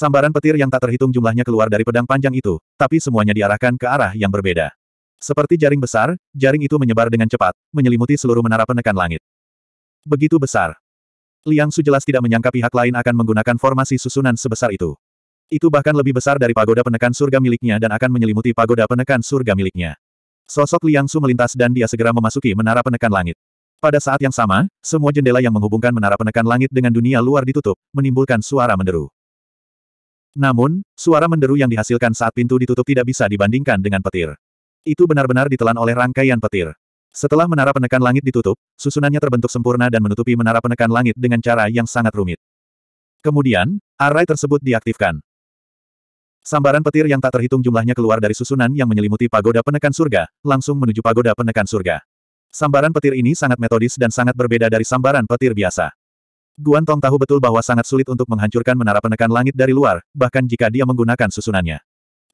Sambaran petir yang tak terhitung jumlahnya keluar dari pedang panjang itu, tapi semuanya diarahkan ke arah yang berbeda. Seperti jaring besar, jaring itu menyebar dengan cepat, menyelimuti seluruh menara penekan langit. Begitu besar. Liang Su jelas tidak menyangka pihak lain akan menggunakan formasi susunan sebesar itu. Itu bahkan lebih besar dari pagoda penekan surga miliknya dan akan menyelimuti pagoda penekan surga miliknya. Sosok Liang Su melintas dan dia segera memasuki menara penekan langit. Pada saat yang sama, semua jendela yang menghubungkan menara penekan langit dengan dunia luar ditutup, menimbulkan suara menderu. Namun, suara menderu yang dihasilkan saat pintu ditutup tidak bisa dibandingkan dengan petir. Itu benar-benar ditelan oleh rangkaian petir. Setelah menara penekan langit ditutup, susunannya terbentuk sempurna dan menutupi menara penekan langit dengan cara yang sangat rumit. Kemudian, array tersebut diaktifkan. Sambaran petir yang tak terhitung jumlahnya keluar dari susunan yang menyelimuti pagoda penekan surga, langsung menuju pagoda penekan surga. Sambaran petir ini sangat metodis dan sangat berbeda dari sambaran petir biasa. Guan Tong tahu betul bahwa sangat sulit untuk menghancurkan menara penekan langit dari luar, bahkan jika dia menggunakan susunannya.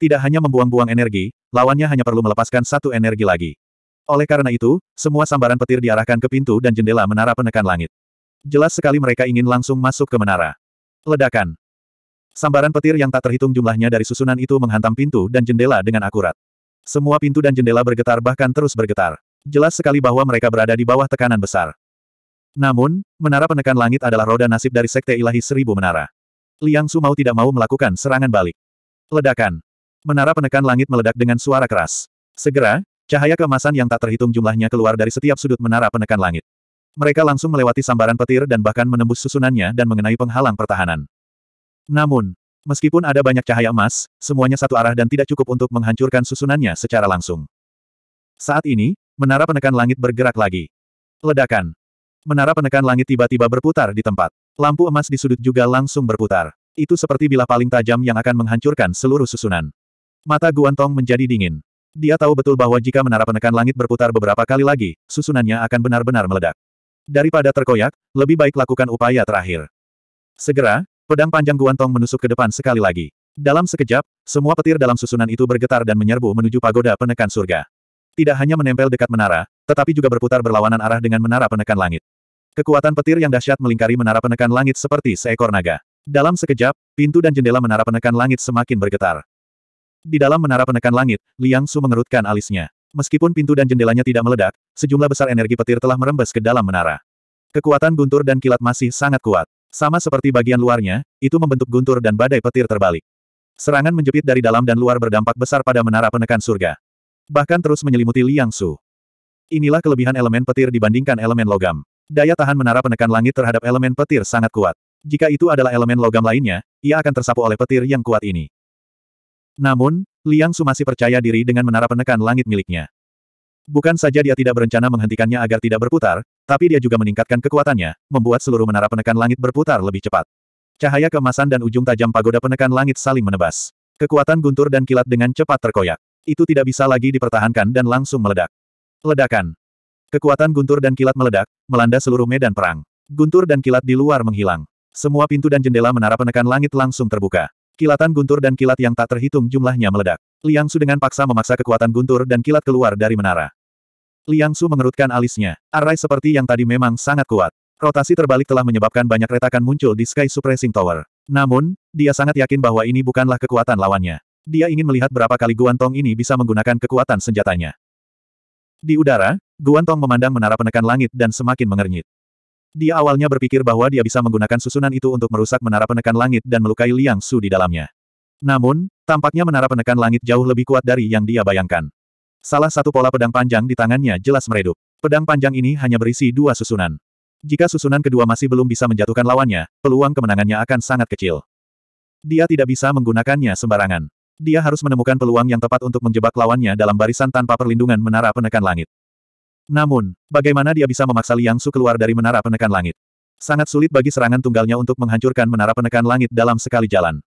Tidak hanya membuang-buang energi, lawannya hanya perlu melepaskan satu energi lagi. Oleh karena itu, semua sambaran petir diarahkan ke pintu dan jendela menara penekan langit. Jelas sekali mereka ingin langsung masuk ke menara. Ledakan. Sambaran petir yang tak terhitung jumlahnya dari susunan itu menghantam pintu dan jendela dengan akurat. Semua pintu dan jendela bergetar bahkan terus bergetar. Jelas sekali bahwa mereka berada di bawah tekanan besar. Namun, menara penekan langit adalah roda nasib dari Sekte Ilahi Seribu Menara. Liang Su mau tidak mau melakukan serangan balik. Ledakan. Menara penekan langit meledak dengan suara keras. Segera, cahaya keemasan yang tak terhitung jumlahnya keluar dari setiap sudut menara penekan langit. Mereka langsung melewati sambaran petir dan bahkan menembus susunannya dan mengenai penghalang pertahanan. Namun, meskipun ada banyak cahaya emas, semuanya satu arah dan tidak cukup untuk menghancurkan susunannya secara langsung. Saat ini, menara penekan langit bergerak lagi. Ledakan. Menara penekan langit tiba-tiba berputar di tempat. Lampu emas di sudut juga langsung berputar. Itu seperti bila paling tajam yang akan menghancurkan seluruh susunan. Mata Guantong menjadi dingin. Dia tahu betul bahwa jika menara penekan langit berputar beberapa kali lagi, susunannya akan benar-benar meledak. Daripada terkoyak, lebih baik lakukan upaya terakhir. Segera, Pedang panjang Guantong menusuk ke depan sekali lagi. Dalam sekejap, semua petir dalam susunan itu bergetar dan menyerbu menuju pagoda penekan surga. Tidak hanya menempel dekat menara, tetapi juga berputar berlawanan arah dengan menara penekan langit. Kekuatan petir yang dahsyat melingkari menara penekan langit seperti seekor naga. Dalam sekejap, pintu dan jendela menara penekan langit semakin bergetar. Di dalam menara penekan langit, Liang Su mengerutkan alisnya. Meskipun pintu dan jendelanya tidak meledak, sejumlah besar energi petir telah merembes ke dalam menara. Kekuatan guntur dan kilat masih sangat kuat. Sama seperti bagian luarnya, itu membentuk guntur dan badai petir terbalik. Serangan menjepit dari dalam dan luar berdampak besar pada menara penekan surga. Bahkan terus menyelimuti Liang Su. Inilah kelebihan elemen petir dibandingkan elemen logam. Daya tahan menara penekan langit terhadap elemen petir sangat kuat. Jika itu adalah elemen logam lainnya, ia akan tersapu oleh petir yang kuat ini. Namun, Liang Su masih percaya diri dengan menara penekan langit miliknya. Bukan saja dia tidak berencana menghentikannya agar tidak berputar, tapi dia juga meningkatkan kekuatannya, membuat seluruh menara penekan langit berputar lebih cepat. Cahaya kemasan dan ujung tajam pagoda penekan langit saling menebas. Kekuatan guntur dan kilat dengan cepat terkoyak. Itu tidak bisa lagi dipertahankan dan langsung meledak. Ledakan. Kekuatan guntur dan kilat meledak, melanda seluruh medan perang. Guntur dan kilat di luar menghilang. Semua pintu dan jendela menara penekan langit langsung terbuka. Kilatan guntur dan kilat yang tak terhitung jumlahnya meledak. Liang Su dengan paksa memaksa kekuatan guntur dan kilat keluar dari menara. Liang Su mengerutkan alisnya. Arai seperti yang tadi memang sangat kuat. Rotasi terbalik telah menyebabkan banyak retakan muncul di Sky Suppressing Tower. Namun, dia sangat yakin bahwa ini bukanlah kekuatan lawannya. Dia ingin melihat berapa kali Guantong ini bisa menggunakan kekuatan senjatanya. Di udara, Guantong memandang menara penekan langit dan semakin mengernyit. Dia awalnya berpikir bahwa dia bisa menggunakan susunan itu untuk merusak menara penekan langit dan melukai Liang Su di dalamnya. Namun, tampaknya menara penekan langit jauh lebih kuat dari yang dia bayangkan. Salah satu pola pedang panjang di tangannya jelas meredup. Pedang panjang ini hanya berisi dua susunan. Jika susunan kedua masih belum bisa menjatuhkan lawannya, peluang kemenangannya akan sangat kecil. Dia tidak bisa menggunakannya sembarangan. Dia harus menemukan peluang yang tepat untuk menjebak lawannya dalam barisan tanpa perlindungan menara penekan langit. Namun, bagaimana dia bisa memaksa Liang Su keluar dari menara penekan langit? Sangat sulit bagi serangan tunggalnya untuk menghancurkan menara penekan langit dalam sekali jalan.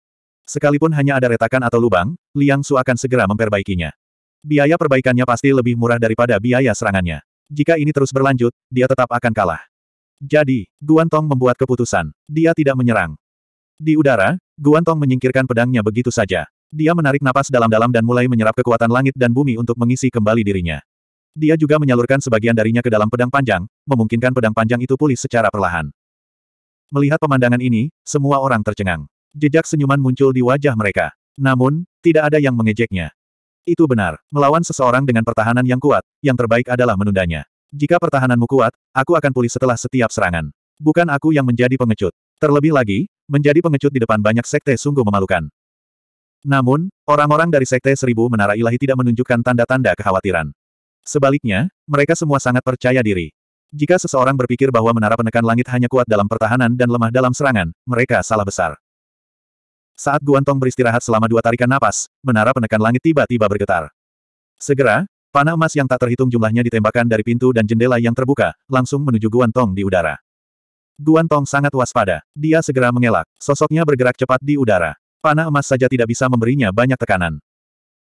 Sekalipun hanya ada retakan atau lubang, Liang Su akan segera memperbaikinya. Biaya perbaikannya pasti lebih murah daripada biaya serangannya. Jika ini terus berlanjut, dia tetap akan kalah. Jadi, Guan Tong membuat keputusan. Dia tidak menyerang. Di udara, Guan Tong menyingkirkan pedangnya begitu saja. Dia menarik napas dalam-dalam dan mulai menyerap kekuatan langit dan bumi untuk mengisi kembali dirinya. Dia juga menyalurkan sebagian darinya ke dalam pedang panjang, memungkinkan pedang panjang itu pulih secara perlahan. Melihat pemandangan ini, semua orang tercengang. Jejak senyuman muncul di wajah mereka. Namun, tidak ada yang mengejeknya. Itu benar. Melawan seseorang dengan pertahanan yang kuat, yang terbaik adalah menundanya. Jika pertahananmu kuat, aku akan pulih setelah setiap serangan. Bukan aku yang menjadi pengecut. Terlebih lagi, menjadi pengecut di depan banyak sekte sungguh memalukan. Namun, orang-orang dari sekte seribu menara ilahi tidak menunjukkan tanda-tanda kekhawatiran. Sebaliknya, mereka semua sangat percaya diri. Jika seseorang berpikir bahwa menara penekan langit hanya kuat dalam pertahanan dan lemah dalam serangan, mereka salah besar. Saat Guan Tong beristirahat selama dua tarikan napas, menara penekan langit tiba-tiba bergetar. Segera, panah emas yang tak terhitung jumlahnya ditembakkan dari pintu dan jendela yang terbuka, langsung menuju Guan Tong di udara. Guan Tong sangat waspada. Dia segera mengelak. Sosoknya bergerak cepat di udara. Panah emas saja tidak bisa memberinya banyak tekanan.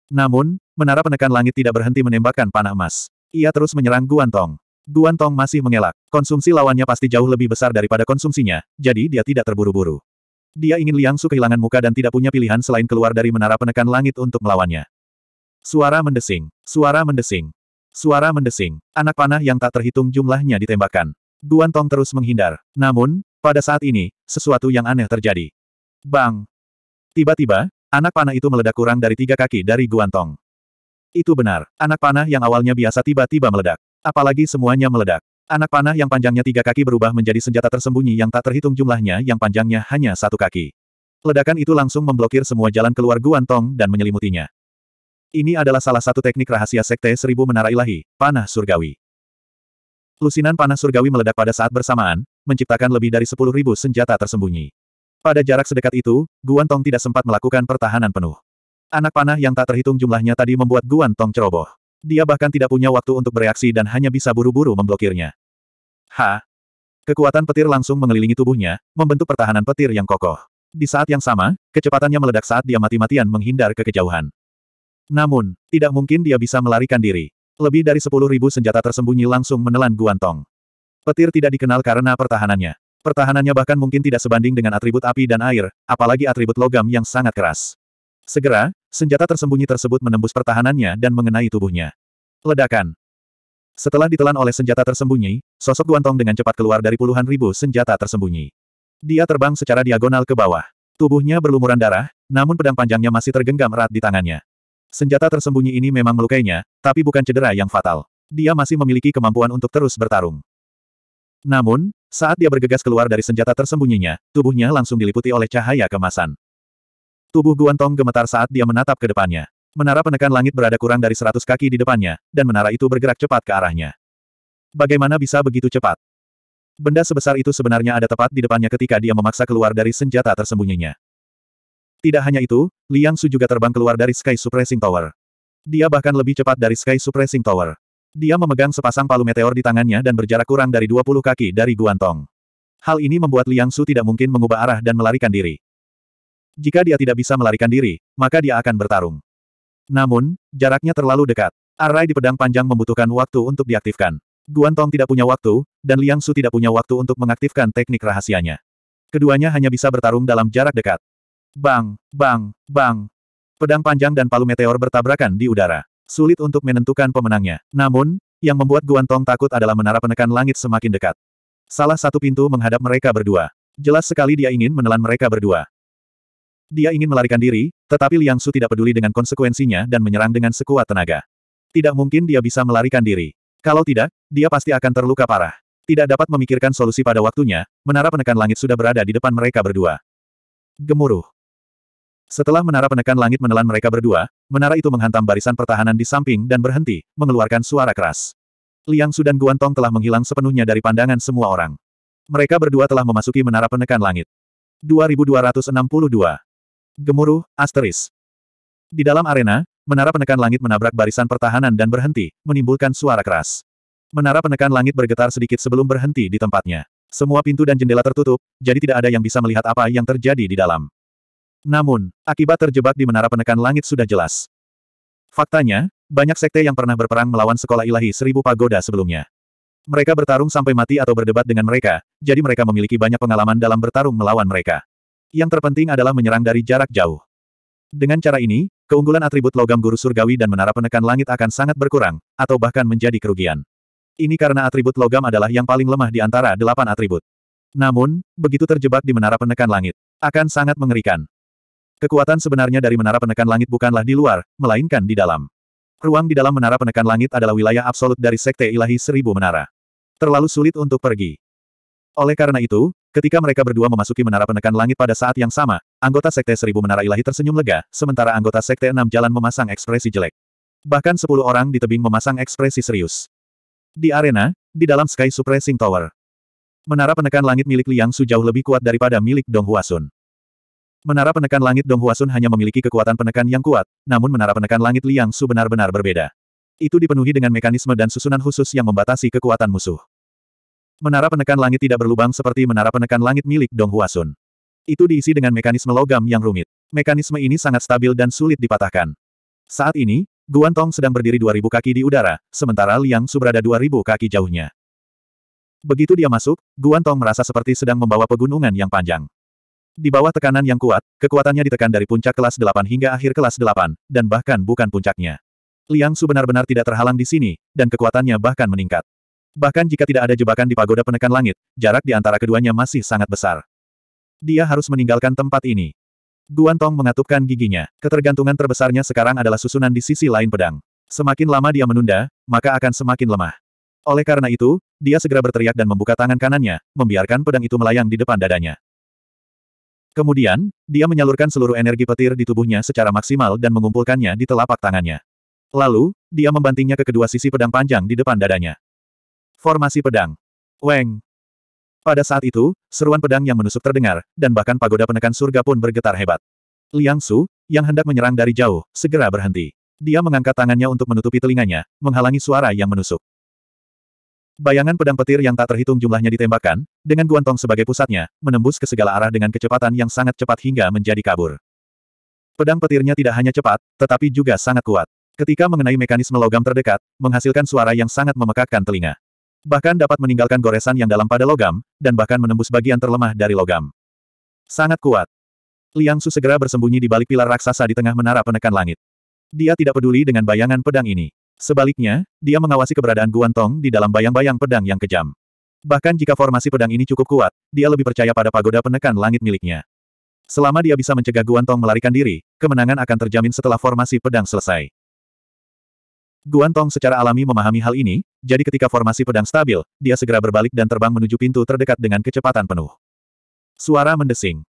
Namun, menara penekan langit tidak berhenti menembakkan panah emas. Ia terus menyerang Guan Tong. Guan Tong masih mengelak. Konsumsi lawannya pasti jauh lebih besar daripada konsumsinya, jadi dia tidak terburu-buru. Dia ingin Liang Su kehilangan muka dan tidak punya pilihan selain keluar dari menara penekan langit untuk melawannya. Suara mendesing, suara mendesing, suara mendesing. Anak panah yang tak terhitung jumlahnya ditembakkan. Duan Tong terus menghindar. Namun, pada saat ini, sesuatu yang aneh terjadi. Bang! Tiba-tiba, anak panah itu meledak kurang dari tiga kaki dari Guan Tong. Itu benar, anak panah yang awalnya biasa tiba-tiba meledak. Apalagi semuanya meledak. Anak panah yang panjangnya tiga kaki berubah menjadi senjata tersembunyi yang tak terhitung jumlahnya yang panjangnya hanya satu kaki. Ledakan itu langsung memblokir semua jalan keluar Guan Tong dan menyelimutinya. Ini adalah salah satu teknik rahasia Sekte Seribu Menara Ilahi, Panah Surgawi. Lusinan panah surgawi meledak pada saat bersamaan, menciptakan lebih dari sepuluh ribu senjata tersembunyi. Pada jarak sedekat itu, Guan Tong tidak sempat melakukan pertahanan penuh. Anak panah yang tak terhitung jumlahnya tadi membuat Guan Tong ceroboh. Dia bahkan tidak punya waktu untuk bereaksi dan hanya bisa buru-buru memblokirnya. Ha! Kekuatan petir langsung mengelilingi tubuhnya, membentuk pertahanan petir yang kokoh. Di saat yang sama, kecepatannya meledak saat dia mati-matian menghindar ke kejauhan. Namun, tidak mungkin dia bisa melarikan diri. Lebih dari sepuluh ribu senjata tersembunyi langsung menelan Guantong. Petir tidak dikenal karena pertahanannya. Pertahanannya bahkan mungkin tidak sebanding dengan atribut api dan air, apalagi atribut logam yang sangat keras. Segera, senjata tersembunyi tersebut menembus pertahanannya dan mengenai tubuhnya. Ledakan. Setelah ditelan oleh senjata tersembunyi, sosok Guantong dengan cepat keluar dari puluhan ribu senjata tersembunyi. Dia terbang secara diagonal ke bawah. Tubuhnya berlumuran darah, namun pedang panjangnya masih tergenggam erat di tangannya. Senjata tersembunyi ini memang melukainya, tapi bukan cedera yang fatal. Dia masih memiliki kemampuan untuk terus bertarung. Namun, saat dia bergegas keluar dari senjata tersembunyinya, tubuhnya langsung diliputi oleh cahaya kemasan. Tubuh Guantong gemetar saat dia menatap ke depannya. Menara penekan langit berada kurang dari 100 kaki di depannya, dan menara itu bergerak cepat ke arahnya. Bagaimana bisa begitu cepat? Benda sebesar itu sebenarnya ada tepat di depannya ketika dia memaksa keluar dari senjata tersembunyinya. Tidak hanya itu, Liang Su juga terbang keluar dari Sky Suppressing Tower. Dia bahkan lebih cepat dari Sky Suppressing Tower. Dia memegang sepasang palu meteor di tangannya dan berjarak kurang dari 20 kaki dari Guantong. Hal ini membuat Liang Su tidak mungkin mengubah arah dan melarikan diri. Jika dia tidak bisa melarikan diri, maka dia akan bertarung. Namun, jaraknya terlalu dekat. Array di pedang panjang membutuhkan waktu untuk diaktifkan. Guan Tong tidak punya waktu, dan Liang Su tidak punya waktu untuk mengaktifkan teknik rahasianya. Keduanya hanya bisa bertarung dalam jarak dekat. Bang, bang, bang. Pedang panjang dan palu meteor bertabrakan di udara. Sulit untuk menentukan pemenangnya. Namun, yang membuat Guan Tong takut adalah menara penekan langit semakin dekat. Salah satu pintu menghadap mereka berdua. Jelas sekali dia ingin menelan mereka berdua. Dia ingin melarikan diri, tetapi Liang Su tidak peduli dengan konsekuensinya dan menyerang dengan sekuat tenaga. Tidak mungkin dia bisa melarikan diri. Kalau tidak, dia pasti akan terluka parah. Tidak dapat memikirkan solusi pada waktunya, menara penekan langit sudah berada di depan mereka berdua. Gemuruh. Setelah menara penekan langit menelan mereka berdua, menara itu menghantam barisan pertahanan di samping dan berhenti, mengeluarkan suara keras. Liang Su dan Guan Tong telah menghilang sepenuhnya dari pandangan semua orang. Mereka berdua telah memasuki menara penekan langit. 2262 Gemuruh, asteris. Di dalam arena, menara penekan langit menabrak barisan pertahanan dan berhenti, menimbulkan suara keras. Menara penekan langit bergetar sedikit sebelum berhenti di tempatnya. Semua pintu dan jendela tertutup, jadi tidak ada yang bisa melihat apa yang terjadi di dalam. Namun, akibat terjebak di menara penekan langit sudah jelas. Faktanya, banyak sekte yang pernah berperang melawan sekolah ilahi seribu pagoda sebelumnya. Mereka bertarung sampai mati atau berdebat dengan mereka, jadi mereka memiliki banyak pengalaman dalam bertarung melawan mereka. Yang terpenting adalah menyerang dari jarak jauh. Dengan cara ini, keunggulan atribut logam guru surgawi dan menara penekan langit akan sangat berkurang, atau bahkan menjadi kerugian. Ini karena atribut logam adalah yang paling lemah di antara delapan atribut. Namun, begitu terjebak di menara penekan langit, akan sangat mengerikan. Kekuatan sebenarnya dari menara penekan langit bukanlah di luar, melainkan di dalam. Ruang di dalam menara penekan langit adalah wilayah absolut dari sekte ilahi seribu menara. Terlalu sulit untuk pergi. Oleh karena itu, Ketika mereka berdua memasuki menara penekan langit pada saat yang sama, anggota Sekte Seribu Menara Ilahi tersenyum lega, sementara anggota Sekte Enam Jalan memasang ekspresi jelek. Bahkan sepuluh orang di tebing memasang ekspresi serius. Di arena, di dalam Sky Suppressing Tower. Menara penekan langit milik Liang Su jauh lebih kuat daripada milik Dong Huasun. Menara penekan langit Dong Huasun hanya memiliki kekuatan penekan yang kuat, namun menara penekan langit Liang Su benar-benar berbeda. Itu dipenuhi dengan mekanisme dan susunan khusus yang membatasi kekuatan musuh. Menara penekan langit tidak berlubang seperti menara penekan langit milik Dong Huasun. Itu diisi dengan mekanisme logam yang rumit. Mekanisme ini sangat stabil dan sulit dipatahkan. Saat ini, Guan Tong sedang berdiri 2000 kaki di udara, sementara Liang Su berada 2000 kaki jauhnya. Begitu dia masuk, Guan Tong merasa seperti sedang membawa pegunungan yang panjang. Di bawah tekanan yang kuat, kekuatannya ditekan dari puncak kelas 8 hingga akhir kelas 8, dan bahkan bukan puncaknya. Liang Su benar-benar tidak terhalang di sini, dan kekuatannya bahkan meningkat. Bahkan jika tidak ada jebakan di pagoda penekan langit, jarak di antara keduanya masih sangat besar. Dia harus meninggalkan tempat ini. Guan Tong mengatupkan giginya. Ketergantungan terbesarnya sekarang adalah susunan di sisi lain pedang. Semakin lama dia menunda, maka akan semakin lemah. Oleh karena itu, dia segera berteriak dan membuka tangan kanannya, membiarkan pedang itu melayang di depan dadanya. Kemudian, dia menyalurkan seluruh energi petir di tubuhnya secara maksimal dan mengumpulkannya di telapak tangannya. Lalu, dia membantingnya ke kedua sisi pedang panjang di depan dadanya. Formasi pedang. Weng. Pada saat itu, seruan pedang yang menusuk terdengar, dan bahkan pagoda penekan surga pun bergetar hebat. Liang Su, yang hendak menyerang dari jauh, segera berhenti. Dia mengangkat tangannya untuk menutupi telinganya, menghalangi suara yang menusuk. Bayangan pedang petir yang tak terhitung jumlahnya ditembakkan, dengan guantong sebagai pusatnya, menembus ke segala arah dengan kecepatan yang sangat cepat hingga menjadi kabur. Pedang petirnya tidak hanya cepat, tetapi juga sangat kuat. Ketika mengenai mekanisme logam terdekat, menghasilkan suara yang sangat memekakkan telinga bahkan dapat meninggalkan goresan yang dalam pada logam, dan bahkan menembus bagian terlemah dari logam. Sangat kuat. Liang Su segera bersembunyi di balik pilar raksasa di tengah menara penekan langit. Dia tidak peduli dengan bayangan pedang ini. Sebaliknya, dia mengawasi keberadaan Guan Tong di dalam bayang-bayang pedang yang kejam. Bahkan jika formasi pedang ini cukup kuat, dia lebih percaya pada pagoda penekan langit miliknya. Selama dia bisa mencegah Guan Tong melarikan diri, kemenangan akan terjamin setelah formasi pedang selesai. Guan Tong secara alami memahami hal ini, jadi ketika formasi pedang stabil, dia segera berbalik dan terbang menuju pintu terdekat dengan kecepatan penuh. Suara mendesing.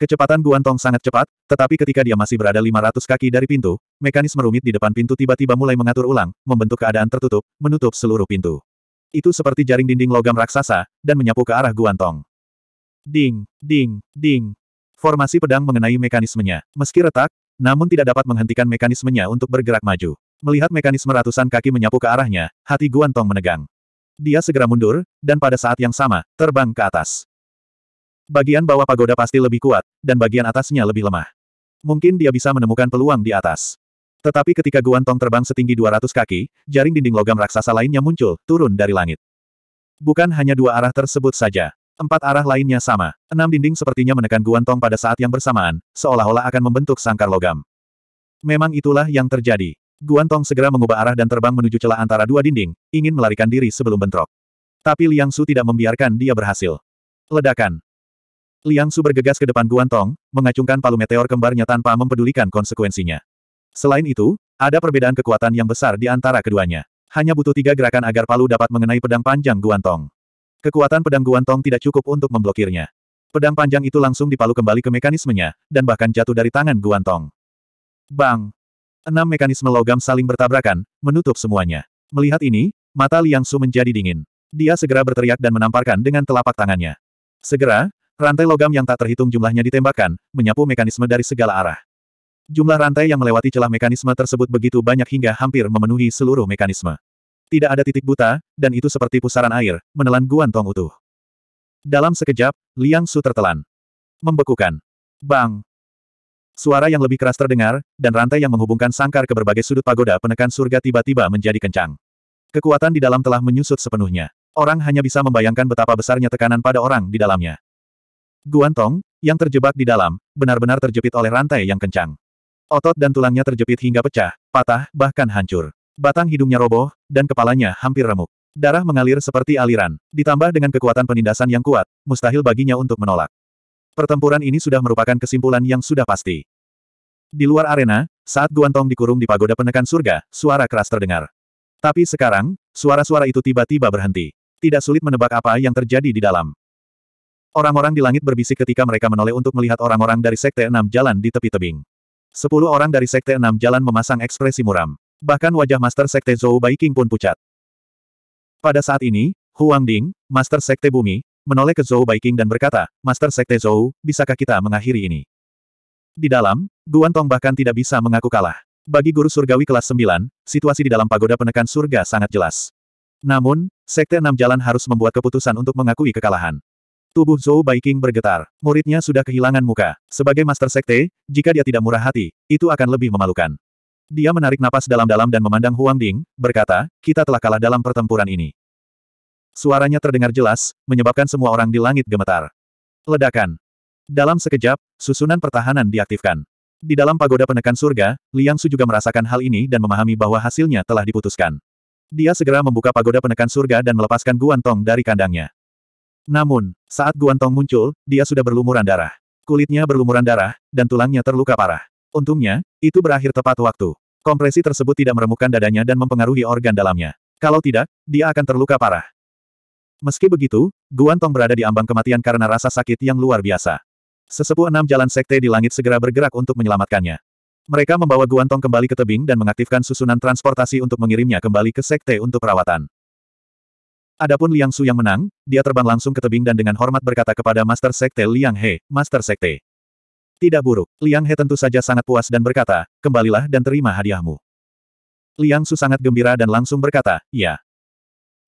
Kecepatan Guan Tong sangat cepat, tetapi ketika dia masih berada 500 kaki dari pintu, mekanisme rumit di depan pintu tiba-tiba mulai mengatur ulang, membentuk keadaan tertutup, menutup seluruh pintu. Itu seperti jaring dinding logam raksasa, dan menyapu ke arah Guan Tong. Ding, ding, ding. Formasi pedang mengenai mekanismenya. Meski retak, namun tidak dapat menghentikan mekanismenya untuk bergerak maju. Melihat mekanisme ratusan kaki menyapu ke arahnya, hati Guan Tong menegang. Dia segera mundur, dan pada saat yang sama, terbang ke atas. Bagian bawah pagoda pasti lebih kuat, dan bagian atasnya lebih lemah. Mungkin dia bisa menemukan peluang di atas. Tetapi ketika Guan Tong terbang setinggi 200 kaki, jaring dinding logam raksasa lainnya muncul, turun dari langit. Bukan hanya dua arah tersebut saja. Empat arah lainnya sama. Enam dinding sepertinya menekan Guantong pada saat yang bersamaan, seolah-olah akan membentuk sangkar logam. Memang itulah yang terjadi. Guantong segera mengubah arah dan terbang menuju celah antara dua dinding, ingin melarikan diri sebelum bentrok. Tapi Liang Su tidak membiarkan dia berhasil. Ledakan. Liang Su bergegas ke depan Guantong, mengacungkan palu meteor kembarnya tanpa mempedulikan konsekuensinya. Selain itu, ada perbedaan kekuatan yang besar di antara keduanya. Hanya butuh tiga gerakan agar palu dapat mengenai pedang panjang Guantong. Kekuatan pedang Guantong tidak cukup untuk memblokirnya. Pedang panjang itu langsung dipalu kembali ke mekanismenya, dan bahkan jatuh dari tangan Guantong. Bang! Enam mekanisme logam saling bertabrakan, menutup semuanya. Melihat ini, mata Liang Su menjadi dingin. Dia segera berteriak dan menamparkan dengan telapak tangannya. Segera, rantai logam yang tak terhitung jumlahnya ditembakkan, menyapu mekanisme dari segala arah. Jumlah rantai yang melewati celah mekanisme tersebut begitu banyak hingga hampir memenuhi seluruh mekanisme. Tidak ada titik buta, dan itu seperti pusaran air, menelan Guan Tong utuh. Dalam sekejap, Liang Su tertelan. Membekukan. Bang! Suara yang lebih keras terdengar, dan rantai yang menghubungkan sangkar ke berbagai sudut pagoda penekan surga tiba-tiba menjadi kencang. Kekuatan di dalam telah menyusut sepenuhnya. Orang hanya bisa membayangkan betapa besarnya tekanan pada orang di dalamnya. Guan Tong yang terjebak di dalam, benar-benar terjepit oleh rantai yang kencang. Otot dan tulangnya terjepit hingga pecah, patah, bahkan hancur. Batang hidungnya roboh, dan kepalanya hampir remuk. Darah mengalir seperti aliran, ditambah dengan kekuatan penindasan yang kuat, mustahil baginya untuk menolak. Pertempuran ini sudah merupakan kesimpulan yang sudah pasti. Di luar arena, saat Guantong dikurung di pagoda penekan surga, suara keras terdengar. Tapi sekarang, suara-suara itu tiba-tiba berhenti. Tidak sulit menebak apa yang terjadi di dalam. Orang-orang di langit berbisik ketika mereka menoleh untuk melihat orang-orang dari Sekte Enam Jalan di tepi tebing. Sepuluh orang dari Sekte Enam Jalan memasang ekspresi muram bahkan wajah Master Sekte Zhou Baiking pun pucat. Pada saat ini, Huang Ding, Master Sekte Bumi, menoleh ke Zhou Baiking dan berkata, Master Sekte Zhou, bisakah kita mengakhiri ini? Di dalam, Guan Tong bahkan tidak bisa mengaku kalah. Bagi guru surgawi kelas 9, situasi di dalam pagoda penekan surga sangat jelas. Namun, Sekte Enam Jalan harus membuat keputusan untuk mengakui kekalahan. Tubuh Zhou Baiking bergetar. Muridnya sudah kehilangan muka. Sebagai Master Sekte, jika dia tidak murah hati, itu akan lebih memalukan. Dia menarik napas dalam-dalam dan memandang Huang Ding, berkata, kita telah kalah dalam pertempuran ini. Suaranya terdengar jelas, menyebabkan semua orang di langit gemetar. Ledakan. Dalam sekejap, susunan pertahanan diaktifkan. Di dalam pagoda penekan surga, Liang Su juga merasakan hal ini dan memahami bahwa hasilnya telah diputuskan. Dia segera membuka pagoda penekan surga dan melepaskan Guan Tong dari kandangnya. Namun, saat Guan Tong muncul, dia sudah berlumuran darah. Kulitnya berlumuran darah, dan tulangnya terluka parah. Untungnya, itu berakhir tepat waktu. Kompresi tersebut tidak meremukkan dadanya dan mempengaruhi organ dalamnya. Kalau tidak, dia akan terluka parah. Meski begitu, Guan Tong berada di ambang kematian karena rasa sakit yang luar biasa. Sesepuh enam jalan sekte di langit segera bergerak untuk menyelamatkannya. Mereka membawa Guan Tong kembali ke tebing dan mengaktifkan susunan transportasi untuk mengirimnya kembali ke sekte untuk perawatan. Adapun Liang Su yang menang, dia terbang langsung ke tebing dan dengan hormat berkata kepada Master Sekte Liang He, Master Sekte. Tidak buruk, Liang He tentu saja sangat puas dan berkata, kembalilah dan terima hadiahmu. Liang Su sangat gembira dan langsung berkata, ya.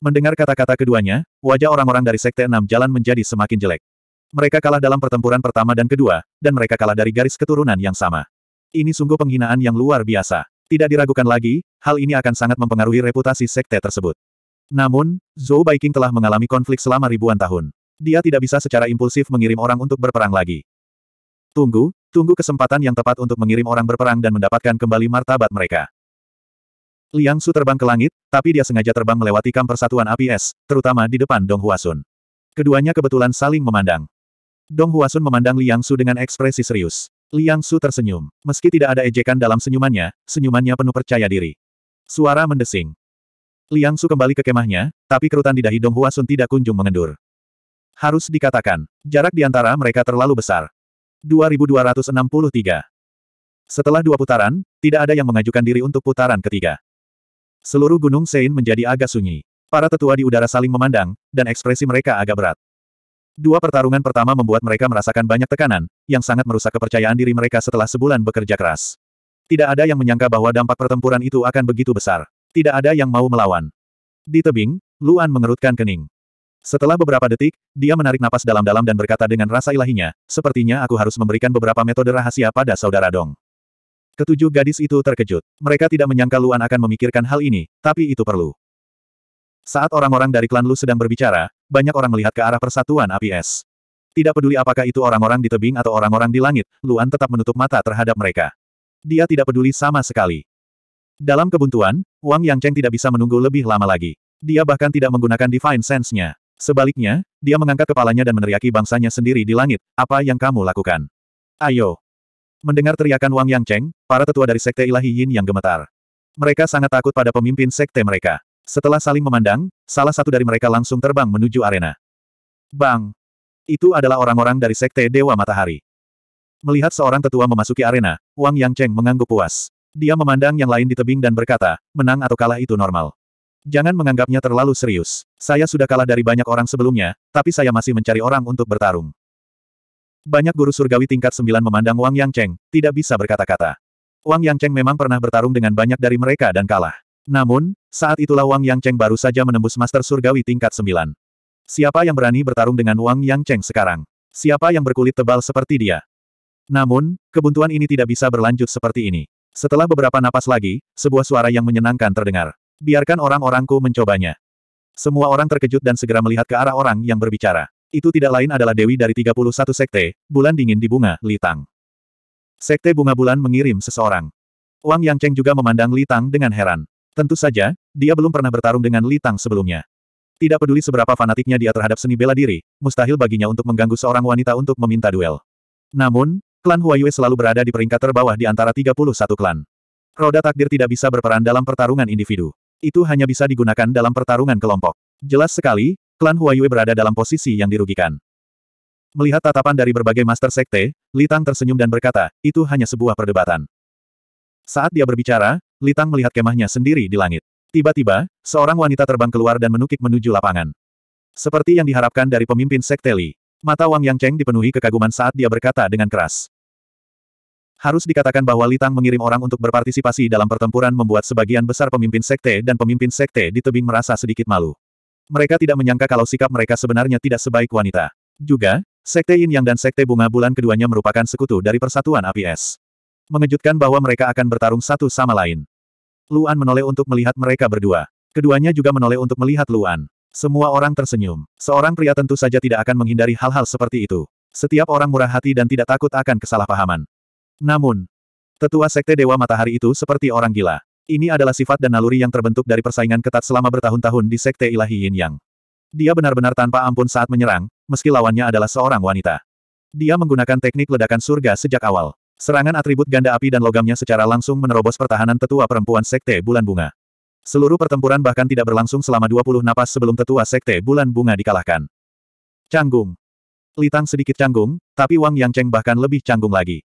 Mendengar kata-kata keduanya, wajah orang-orang dari Sekte Enam Jalan menjadi semakin jelek. Mereka kalah dalam pertempuran pertama dan kedua, dan mereka kalah dari garis keturunan yang sama. Ini sungguh penghinaan yang luar biasa. Tidak diragukan lagi, hal ini akan sangat mempengaruhi reputasi sekte tersebut. Namun, Zhou Baiking telah mengalami konflik selama ribuan tahun. Dia tidak bisa secara impulsif mengirim orang untuk berperang lagi. Tunggu, tunggu kesempatan yang tepat untuk mengirim orang berperang dan mendapatkan kembali martabat mereka. Liang Su terbang ke langit, tapi dia sengaja terbang melewati kamp persatuan api es, terutama di depan Dong Huasun. Keduanya kebetulan saling memandang. Dong Huasun memandang Liang Su dengan ekspresi serius. Liang Su tersenyum. Meski tidak ada ejekan dalam senyumannya, senyumannya penuh percaya diri. Suara mendesing. Liang Su kembali ke kemahnya, tapi kerutan di dahi Dong Huasun tidak kunjung mengendur. Harus dikatakan, jarak di antara mereka terlalu besar. 2263. Setelah dua putaran, tidak ada yang mengajukan diri untuk putaran ketiga. Seluruh Gunung Sein menjadi agak sunyi. Para tetua di udara saling memandang, dan ekspresi mereka agak berat. Dua pertarungan pertama membuat mereka merasakan banyak tekanan, yang sangat merusak kepercayaan diri mereka setelah sebulan bekerja keras. Tidak ada yang menyangka bahwa dampak pertempuran itu akan begitu besar. Tidak ada yang mau melawan. Di tebing, Luan mengerutkan kening. Setelah beberapa detik, dia menarik napas dalam-dalam dan berkata dengan rasa ilahinya, sepertinya aku harus memberikan beberapa metode rahasia pada saudara Dong. Ketujuh gadis itu terkejut. Mereka tidak menyangka Luan akan memikirkan hal ini, tapi itu perlu. Saat orang-orang dari klan Lu sedang berbicara, banyak orang melihat ke arah persatuan api es. Tidak peduli apakah itu orang-orang di tebing atau orang-orang di langit, Luan tetap menutup mata terhadap mereka. Dia tidak peduli sama sekali. Dalam kebuntuan, Wang Yang Cheng tidak bisa menunggu lebih lama lagi. Dia bahkan tidak menggunakan Divine Sense-nya. Sebaliknya, dia mengangkat kepalanya dan meneriaki bangsanya sendiri di langit, apa yang kamu lakukan? Ayo! Mendengar teriakan Wang Yang Cheng, para tetua dari Sekte Ilahi Yin yang gemetar. Mereka sangat takut pada pemimpin Sekte mereka. Setelah saling memandang, salah satu dari mereka langsung terbang menuju arena. Bang! Itu adalah orang-orang dari Sekte Dewa Matahari. Melihat seorang tetua memasuki arena, Wang Yang Cheng mengangguk puas. Dia memandang yang lain di tebing dan berkata, menang atau kalah itu normal. Jangan menganggapnya terlalu serius. Saya sudah kalah dari banyak orang sebelumnya, tapi saya masih mencari orang untuk bertarung. Banyak guru surgawi tingkat sembilan memandang Wang Yang Cheng, tidak bisa berkata-kata. Wang Yang Cheng memang pernah bertarung dengan banyak dari mereka dan kalah. Namun, saat itulah Wang Yang Cheng baru saja menembus master surgawi tingkat sembilan. Siapa yang berani bertarung dengan Wang Yang Cheng sekarang? Siapa yang berkulit tebal seperti dia? Namun, kebuntuan ini tidak bisa berlanjut seperti ini. Setelah beberapa napas lagi, sebuah suara yang menyenangkan terdengar. Biarkan orang-orangku mencobanya. Semua orang terkejut dan segera melihat ke arah orang yang berbicara. Itu tidak lain adalah Dewi dari 31 Sekte, Bulan Dingin di Bunga, Litang. Sekte Bunga Bulan mengirim seseorang. Wang Yang Cheng juga memandang Litang dengan heran. Tentu saja, dia belum pernah bertarung dengan Litang sebelumnya. Tidak peduli seberapa fanatiknya dia terhadap seni bela diri, mustahil baginya untuk mengganggu seorang wanita untuk meminta duel. Namun, klan Huayue selalu berada di peringkat terbawah di antara 31 klan. Roda takdir tidak bisa berperan dalam pertarungan individu. Itu hanya bisa digunakan dalam pertarungan kelompok. Jelas sekali, klan Huayue berada dalam posisi yang dirugikan. Melihat tatapan dari berbagai master sekte, Litang tersenyum dan berkata, itu hanya sebuah perdebatan. Saat dia berbicara, Litang melihat kemahnya sendiri di langit. Tiba-tiba, seorang wanita terbang keluar dan menukik menuju lapangan. Seperti yang diharapkan dari pemimpin sekte Li. Mata Wang Yang Cheng dipenuhi kekaguman saat dia berkata dengan keras. Harus dikatakan bahwa Litang mengirim orang untuk berpartisipasi dalam pertempuran membuat sebagian besar pemimpin sekte dan pemimpin sekte di tebing merasa sedikit malu. Mereka tidak menyangka kalau sikap mereka sebenarnya tidak sebaik wanita. Juga, sekte Yin Yang dan sekte Bunga Bulan keduanya merupakan sekutu dari Persatuan APS. Mengejutkan bahwa mereka akan bertarung satu sama lain. Luan menoleh untuk melihat mereka berdua. Keduanya juga menoleh untuk melihat Luan. Semua orang tersenyum. Seorang pria tentu saja tidak akan menghindari hal-hal seperti itu. Setiap orang murah hati dan tidak takut akan kesalahpahaman. Namun, tetua Sekte Dewa Matahari itu seperti orang gila. Ini adalah sifat dan naluri yang terbentuk dari persaingan ketat selama bertahun-tahun di Sekte Ilahi Yin Yang. Dia benar-benar tanpa ampun saat menyerang, meski lawannya adalah seorang wanita. Dia menggunakan teknik ledakan surga sejak awal. Serangan atribut ganda api dan logamnya secara langsung menerobos pertahanan tetua perempuan Sekte Bulan Bunga. Seluruh pertempuran bahkan tidak berlangsung selama 20 napas sebelum tetua Sekte Bulan Bunga dikalahkan. Canggung. Litang sedikit canggung, tapi Wang Yang Cheng bahkan lebih canggung lagi.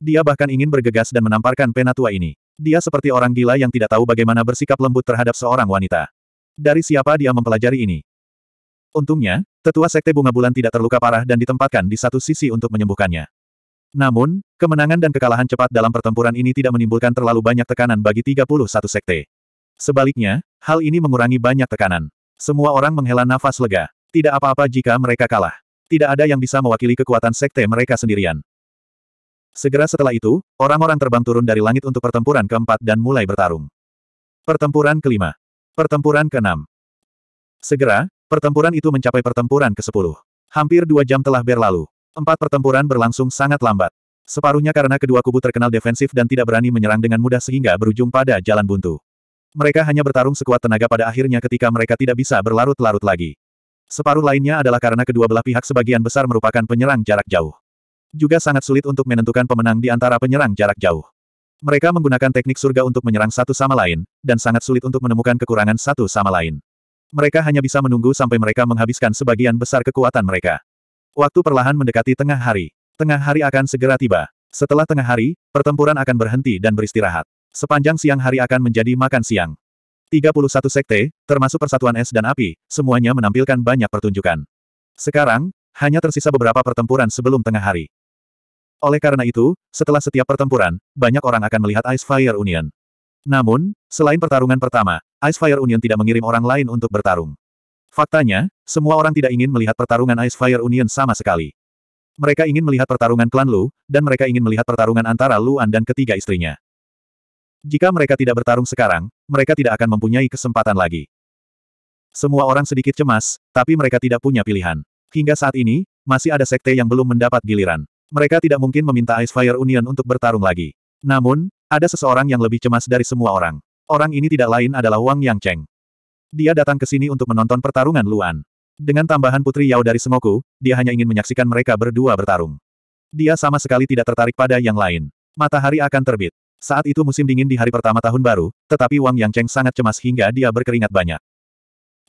Dia bahkan ingin bergegas dan menamparkan penatua ini. Dia seperti orang gila yang tidak tahu bagaimana bersikap lembut terhadap seorang wanita. Dari siapa dia mempelajari ini? Untungnya, tetua sekte bunga bulan tidak terluka parah dan ditempatkan di satu sisi untuk menyembuhkannya. Namun, kemenangan dan kekalahan cepat dalam pertempuran ini tidak menimbulkan terlalu banyak tekanan bagi 31 sekte. Sebaliknya, hal ini mengurangi banyak tekanan. Semua orang menghela nafas lega. Tidak apa-apa jika mereka kalah. Tidak ada yang bisa mewakili kekuatan sekte mereka sendirian. Segera setelah itu, orang-orang terbang turun dari langit untuk pertempuran keempat dan mulai bertarung. Pertempuran kelima. Pertempuran keenam. Segera, pertempuran itu mencapai pertempuran ke-10. Hampir dua jam telah berlalu. Empat pertempuran berlangsung sangat lambat. Separuhnya karena kedua kubu terkenal defensif dan tidak berani menyerang dengan mudah sehingga berujung pada jalan buntu. Mereka hanya bertarung sekuat tenaga pada akhirnya ketika mereka tidak bisa berlarut-larut lagi. Separuh lainnya adalah karena kedua belah pihak sebagian besar merupakan penyerang jarak jauh. Juga sangat sulit untuk menentukan pemenang di antara penyerang jarak jauh. Mereka menggunakan teknik surga untuk menyerang satu sama lain, dan sangat sulit untuk menemukan kekurangan satu sama lain. Mereka hanya bisa menunggu sampai mereka menghabiskan sebagian besar kekuatan mereka. Waktu perlahan mendekati tengah hari. Tengah hari akan segera tiba. Setelah tengah hari, pertempuran akan berhenti dan beristirahat. Sepanjang siang hari akan menjadi makan siang. 31 sekte, termasuk persatuan es dan api, semuanya menampilkan banyak pertunjukan. Sekarang, hanya tersisa beberapa pertempuran sebelum tengah hari. Oleh karena itu, setelah setiap pertempuran, banyak orang akan melihat Ice Fire Union. Namun, selain pertarungan pertama, Ice Fire Union tidak mengirim orang lain untuk bertarung. Faktanya, semua orang tidak ingin melihat pertarungan Ice Fire Union sama sekali. Mereka ingin melihat pertarungan klan Lu, dan mereka ingin melihat pertarungan antara Luan dan ketiga istrinya. Jika mereka tidak bertarung sekarang, mereka tidak akan mempunyai kesempatan lagi. Semua orang sedikit cemas, tapi mereka tidak punya pilihan. Hingga saat ini, masih ada sekte yang belum mendapat giliran. Mereka tidak mungkin meminta Ice Fire Union untuk bertarung lagi. Namun, ada seseorang yang lebih cemas dari semua orang. Orang ini tidak lain adalah Wang Yang Cheng. Dia datang ke sini untuk menonton pertarungan Luan. Dengan tambahan Putri Yao dari Sengoku, dia hanya ingin menyaksikan mereka berdua bertarung. Dia sama sekali tidak tertarik pada yang lain. Matahari akan terbit. Saat itu musim dingin di hari pertama tahun baru, tetapi Wang Yang Cheng sangat cemas hingga dia berkeringat banyak.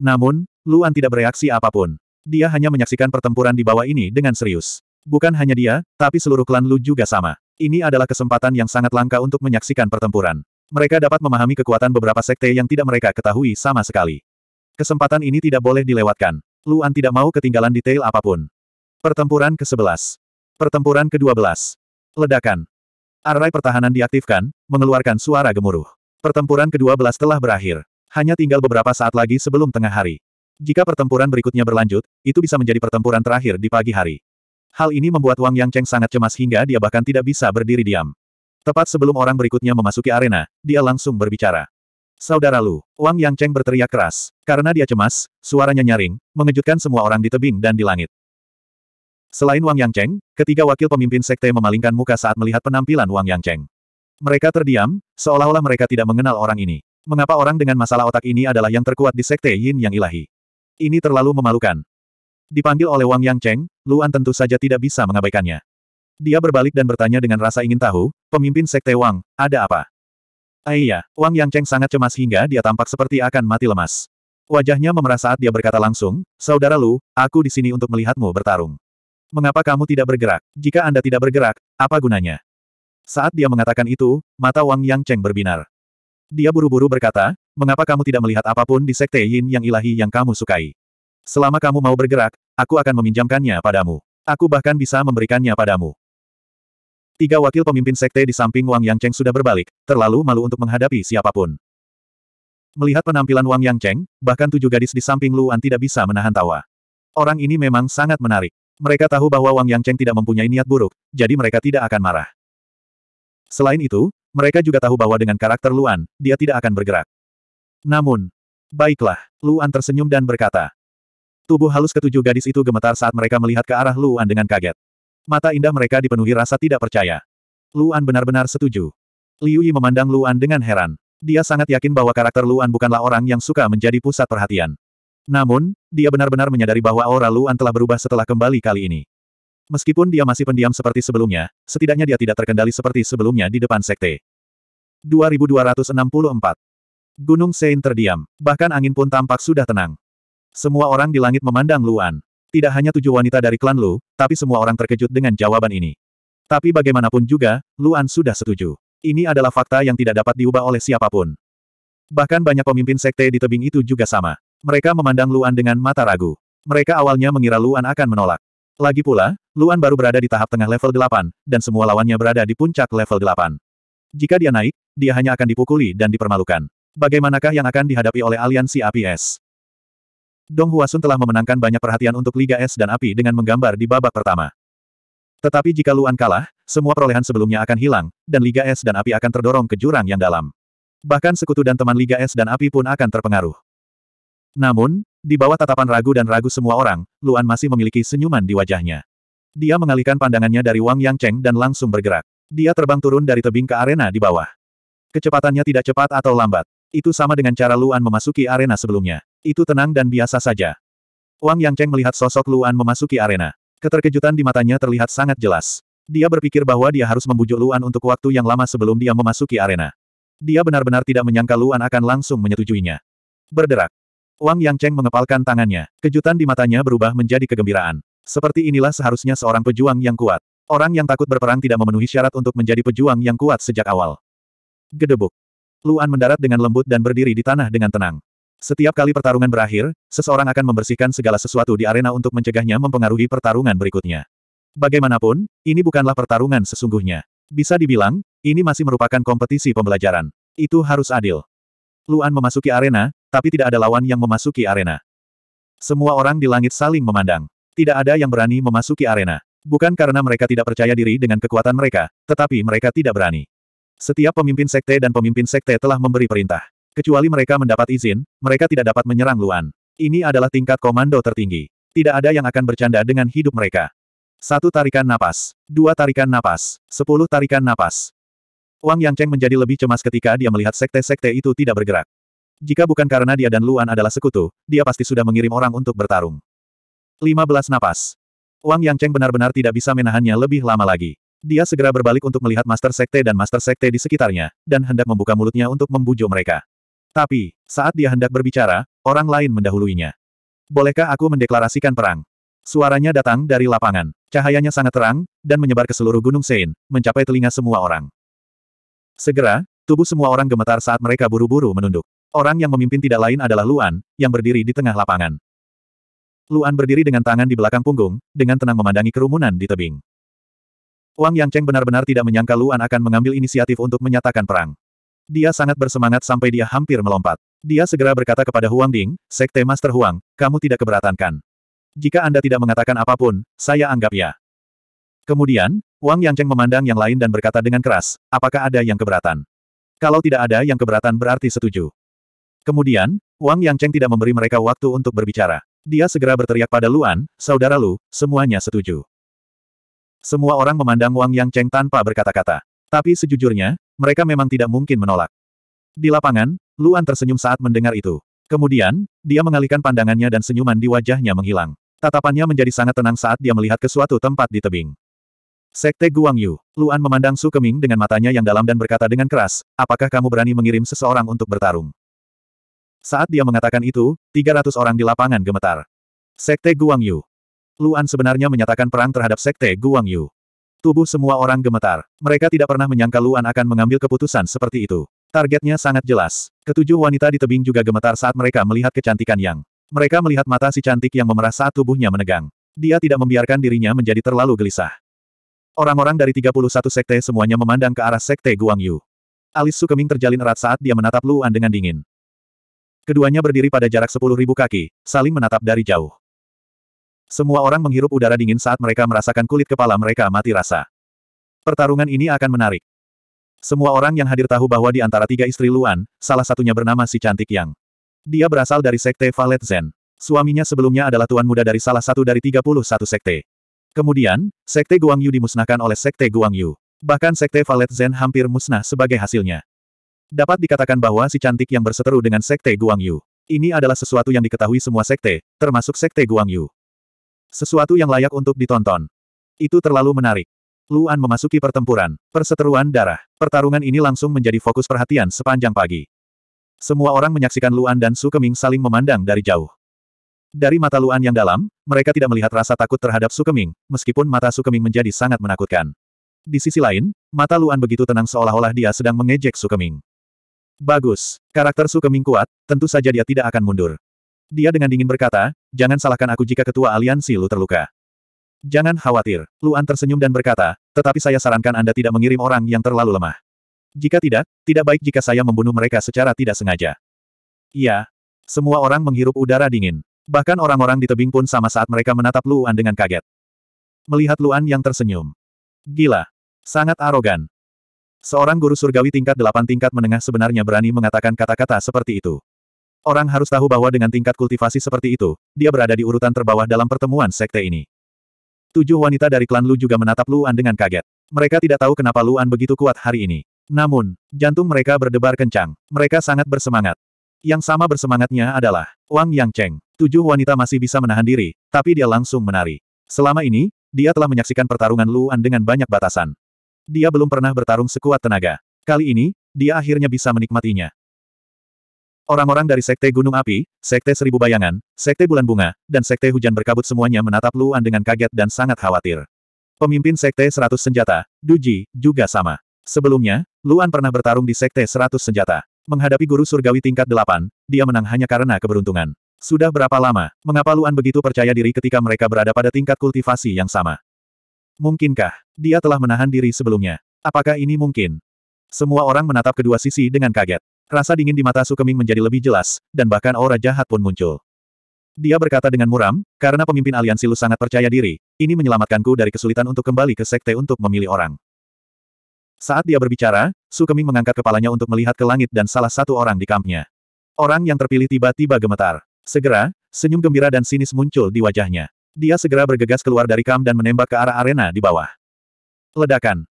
Namun, Luan tidak bereaksi apapun. Dia hanya menyaksikan pertempuran di bawah ini dengan serius. Bukan hanya dia, tapi seluruh klan Lu juga sama. Ini adalah kesempatan yang sangat langka untuk menyaksikan pertempuran. Mereka dapat memahami kekuatan beberapa sekte yang tidak mereka ketahui sama sekali. Kesempatan ini tidak boleh dilewatkan. Luan tidak mau ketinggalan detail apapun. Pertempuran ke-11. Pertempuran ke-12. Ledakan. Arai pertahanan diaktifkan, mengeluarkan suara gemuruh. Pertempuran ke-12 telah berakhir. Hanya tinggal beberapa saat lagi sebelum tengah hari. Jika pertempuran berikutnya berlanjut, itu bisa menjadi pertempuran terakhir di pagi hari. Hal ini membuat Wang Yang Cheng sangat cemas hingga dia bahkan tidak bisa berdiri diam. Tepat sebelum orang berikutnya memasuki arena, dia langsung berbicara. Saudara Lu, Wang Yang Cheng berteriak keras. Karena dia cemas, suaranya nyaring, mengejutkan semua orang di tebing dan di langit. Selain Wang Yang Cheng, ketiga wakil pemimpin sekte memalingkan muka saat melihat penampilan Wang Yang Cheng. Mereka terdiam, seolah-olah mereka tidak mengenal orang ini. Mengapa orang dengan masalah otak ini adalah yang terkuat di sekte Yin Yang Ilahi? Ini terlalu memalukan. Dipanggil oleh Wang Yang Cheng, Luan tentu saja tidak bisa mengabaikannya. Dia berbalik dan bertanya dengan rasa ingin tahu, pemimpin Sekte Wang, ada apa? Ayah, iya, Wang Yang Cheng sangat cemas hingga dia tampak seperti akan mati lemas. Wajahnya memerah saat dia berkata langsung, Saudara Lu, aku di sini untuk melihatmu bertarung. Mengapa kamu tidak bergerak? Jika Anda tidak bergerak, apa gunanya? Saat dia mengatakan itu, mata Wang Yang Cheng berbinar. Dia buru-buru berkata, mengapa kamu tidak melihat apapun di Sekte Yin yang ilahi yang kamu sukai? Selama kamu mau bergerak, aku akan meminjamkannya padamu. Aku bahkan bisa memberikannya padamu. Tiga wakil pemimpin sekte di samping Wang Yang Cheng sudah berbalik, terlalu malu untuk menghadapi siapapun. Melihat penampilan Wang Yang Cheng, bahkan tujuh gadis di samping Luan tidak bisa menahan tawa. Orang ini memang sangat menarik. Mereka tahu bahwa Wang Yang Cheng tidak mempunyai niat buruk, jadi mereka tidak akan marah. Selain itu, mereka juga tahu bahwa dengan karakter Luan, dia tidak akan bergerak. Namun, baiklah, Luan tersenyum dan berkata, Tubuh halus ketujuh gadis itu gemetar saat mereka melihat ke arah Luan dengan kaget. Mata indah mereka dipenuhi rasa tidak percaya. Luan benar-benar setuju. Liu Yi memandang Luan dengan heran. Dia sangat yakin bahwa karakter Luan bukanlah orang yang suka menjadi pusat perhatian. Namun, dia benar-benar menyadari bahwa aura Luan telah berubah setelah kembali kali ini. Meskipun dia masih pendiam seperti sebelumnya, setidaknya dia tidak terkendali seperti sebelumnya di depan sekte. 2264. Gunung Sein terdiam, bahkan angin pun tampak sudah tenang. Semua orang di langit memandang Luan. Tidak hanya tujuh wanita dari klan Lu, tapi semua orang terkejut dengan jawaban ini. Tapi bagaimanapun juga, Luan sudah setuju. Ini adalah fakta yang tidak dapat diubah oleh siapapun. Bahkan banyak pemimpin sekte di tebing itu juga sama. Mereka memandang Luan dengan mata ragu. Mereka awalnya mengira Luan akan menolak. Lagi pula, Luan baru berada di tahap tengah level 8, dan semua lawannya berada di puncak level 8. Jika dia naik, dia hanya akan dipukuli dan dipermalukan. Bagaimanakah yang akan dihadapi oleh aliansi APS? Dong Huasun telah memenangkan banyak perhatian untuk Liga Es dan Api dengan menggambar di babak pertama. Tetapi jika Luan kalah, semua perolehan sebelumnya akan hilang, dan Liga Es dan Api akan terdorong ke jurang yang dalam. Bahkan sekutu dan teman Liga Es dan Api pun akan terpengaruh. Namun, di bawah tatapan ragu dan ragu semua orang, Luan masih memiliki senyuman di wajahnya. Dia mengalihkan pandangannya dari Wang Yang Cheng dan langsung bergerak. Dia terbang turun dari tebing ke arena di bawah. Kecepatannya tidak cepat atau lambat. Itu sama dengan cara Luan memasuki arena sebelumnya. Itu tenang dan biasa saja. Wang Yangcheng melihat sosok Luan memasuki arena. Keterkejutan di matanya terlihat sangat jelas. Dia berpikir bahwa dia harus membujuk Luan untuk waktu yang lama sebelum dia memasuki arena. Dia benar-benar tidak menyangka Luan akan langsung menyetujuinya. Berderak. Wang Yangcheng mengepalkan tangannya. Kejutan di matanya berubah menjadi kegembiraan. Seperti inilah seharusnya seorang pejuang yang kuat. Orang yang takut berperang tidak memenuhi syarat untuk menjadi pejuang yang kuat sejak awal. Gedebuk. Luan mendarat dengan lembut dan berdiri di tanah dengan tenang. Setiap kali pertarungan berakhir, seseorang akan membersihkan segala sesuatu di arena untuk mencegahnya mempengaruhi pertarungan berikutnya. Bagaimanapun, ini bukanlah pertarungan sesungguhnya. Bisa dibilang, ini masih merupakan kompetisi pembelajaran. Itu harus adil. Luan memasuki arena, tapi tidak ada lawan yang memasuki arena. Semua orang di langit saling memandang. Tidak ada yang berani memasuki arena. Bukan karena mereka tidak percaya diri dengan kekuatan mereka, tetapi mereka tidak berani. Setiap pemimpin sekte dan pemimpin sekte telah memberi perintah. Kecuali mereka mendapat izin, mereka tidak dapat menyerang Luan. Ini adalah tingkat komando tertinggi. Tidak ada yang akan bercanda dengan hidup mereka. Satu tarikan napas. Dua tarikan napas. Sepuluh tarikan napas. Wang Yangcheng menjadi lebih cemas ketika dia melihat sekte-sekte itu tidak bergerak. Jika bukan karena dia dan Luan adalah sekutu, dia pasti sudah mengirim orang untuk bertarung. Lima belas napas. Wang Yangcheng benar-benar tidak bisa menahannya lebih lama lagi. Dia segera berbalik untuk melihat Master Sekte dan Master Sekte di sekitarnya, dan hendak membuka mulutnya untuk membujuk mereka. Tapi, saat dia hendak berbicara, orang lain mendahuluinya. Bolehkah aku mendeklarasikan perang? Suaranya datang dari lapangan. Cahayanya sangat terang, dan menyebar ke seluruh Gunung Sein, mencapai telinga semua orang. Segera, tubuh semua orang gemetar saat mereka buru-buru menunduk. Orang yang memimpin tidak lain adalah Luan, yang berdiri di tengah lapangan. Luan berdiri dengan tangan di belakang punggung, dengan tenang memandangi kerumunan di tebing. Wang Yangcheng benar-benar tidak menyangka Luan akan mengambil inisiatif untuk menyatakan perang. Dia sangat bersemangat sampai dia hampir melompat. Dia segera berkata kepada Huang Ding, Sekte Master Huang, kamu tidak keberatan kan? Jika Anda tidak mengatakan apapun, saya anggap ya. Kemudian, Wang Yangcheng memandang yang lain dan berkata dengan keras, apakah ada yang keberatan? Kalau tidak ada yang keberatan berarti setuju. Kemudian, Wang Yangcheng tidak memberi mereka waktu untuk berbicara. Dia segera berteriak pada Luan, Saudara Lu, semuanya setuju. Semua orang memandang Wang Yangcheng tanpa berkata-kata. Tapi sejujurnya, mereka memang tidak mungkin menolak. Di lapangan, Luan tersenyum saat mendengar itu. Kemudian, dia mengalihkan pandangannya dan senyuman di wajahnya menghilang. Tatapannya menjadi sangat tenang saat dia melihat ke suatu tempat di tebing. Sekte Guangyu, Luan memandang Su Keming dengan matanya yang dalam dan berkata dengan keras, apakah kamu berani mengirim seseorang untuk bertarung? Saat dia mengatakan itu, 300 orang di lapangan gemetar. Sekte Guangyu. Luan sebenarnya menyatakan perang terhadap Sekte Guangyu. Tubuh semua orang gemetar. Mereka tidak pernah menyangka Luan akan mengambil keputusan seperti itu. Targetnya sangat jelas. Ketujuh wanita di tebing juga gemetar saat mereka melihat kecantikan Yang. Mereka melihat mata si cantik yang memerah saat tubuhnya menegang. Dia tidak membiarkan dirinya menjadi terlalu gelisah. Orang-orang dari 31 sekte semuanya memandang ke arah sekte Guangyu. Yu. Alis Sukeming terjalin erat saat dia menatap Luan dengan dingin. Keduanya berdiri pada jarak 10.000 kaki, saling menatap dari jauh. Semua orang menghirup udara dingin saat mereka merasakan kulit kepala mereka mati rasa. Pertarungan ini akan menarik. Semua orang yang hadir tahu bahwa di antara tiga istri Luan, salah satunya bernama si cantik Yang. Dia berasal dari sekte Valet Zen. Suaminya sebelumnya adalah tuan muda dari salah satu dari 31 sekte. Kemudian, sekte Guangyu dimusnahkan oleh sekte Guangyu. Bahkan sekte Valet Zen hampir musnah sebagai hasilnya. Dapat dikatakan bahwa si cantik yang berseteru dengan sekte Guangyu. Ini adalah sesuatu yang diketahui semua sekte, termasuk sekte Guangyu. Sesuatu yang layak untuk ditonton. Itu terlalu menarik. Luan memasuki pertempuran, perseteruan darah. Pertarungan ini langsung menjadi fokus perhatian sepanjang pagi. Semua orang menyaksikan Luan dan Su Keming saling memandang dari jauh. Dari mata Luan yang dalam, mereka tidak melihat rasa takut terhadap Su Keming, meskipun mata Su Keming menjadi sangat menakutkan. Di sisi lain, mata Luan begitu tenang seolah-olah dia sedang mengejek Su Keming. Bagus, karakter Su Keming kuat, tentu saja dia tidak akan mundur. Dia dengan dingin berkata, jangan salahkan aku jika ketua aliansi Lu terluka. Jangan khawatir, Luan tersenyum dan berkata, tetapi saya sarankan Anda tidak mengirim orang yang terlalu lemah. Jika tidak, tidak baik jika saya membunuh mereka secara tidak sengaja. Iya. Semua orang menghirup udara dingin. Bahkan orang-orang di tebing pun sama saat mereka menatap Luan dengan kaget. Melihat Luan yang tersenyum. Gila. Sangat arogan. Seorang guru surgawi tingkat delapan tingkat menengah sebenarnya berani mengatakan kata-kata seperti itu. Orang harus tahu bahwa dengan tingkat kultivasi seperti itu, dia berada di urutan terbawah dalam pertemuan sekte ini. Tujuh wanita dari klan Lu juga menatap Luan dengan kaget. Mereka tidak tahu kenapa Luan begitu kuat hari ini. Namun, jantung mereka berdebar kencang. Mereka sangat bersemangat. Yang sama bersemangatnya adalah Wang Yang Cheng. Tujuh wanita masih bisa menahan diri, tapi dia langsung menari. Selama ini, dia telah menyaksikan pertarungan Luan dengan banyak batasan. Dia belum pernah bertarung sekuat tenaga. Kali ini, dia akhirnya bisa menikmatinya. Orang-orang dari Sekte Gunung Api, Sekte Seribu Bayangan, Sekte Bulan Bunga, dan Sekte Hujan Berkabut semuanya menatap Luan dengan kaget dan sangat khawatir. Pemimpin Sekte Seratus Senjata, Duji, juga sama. Sebelumnya, Luan pernah bertarung di Sekte Seratus Senjata. Menghadapi guru surgawi tingkat delapan, dia menang hanya karena keberuntungan. Sudah berapa lama, mengapa Luan begitu percaya diri ketika mereka berada pada tingkat kultivasi yang sama? Mungkinkah, dia telah menahan diri sebelumnya? Apakah ini mungkin? Semua orang menatap kedua sisi dengan kaget. Rasa dingin di mata Sukeming menjadi lebih jelas, dan bahkan aura jahat pun muncul. Dia berkata dengan muram, karena pemimpin aliansi Lu sangat percaya diri, ini menyelamatkanku dari kesulitan untuk kembali ke sekte untuk memilih orang. Saat dia berbicara, Sukeming mengangkat kepalanya untuk melihat ke langit dan salah satu orang di kampnya. Orang yang terpilih tiba-tiba gemetar. Segera, senyum gembira dan sinis muncul di wajahnya. Dia segera bergegas keluar dari kamp dan menembak ke arah arena di bawah. Ledakan.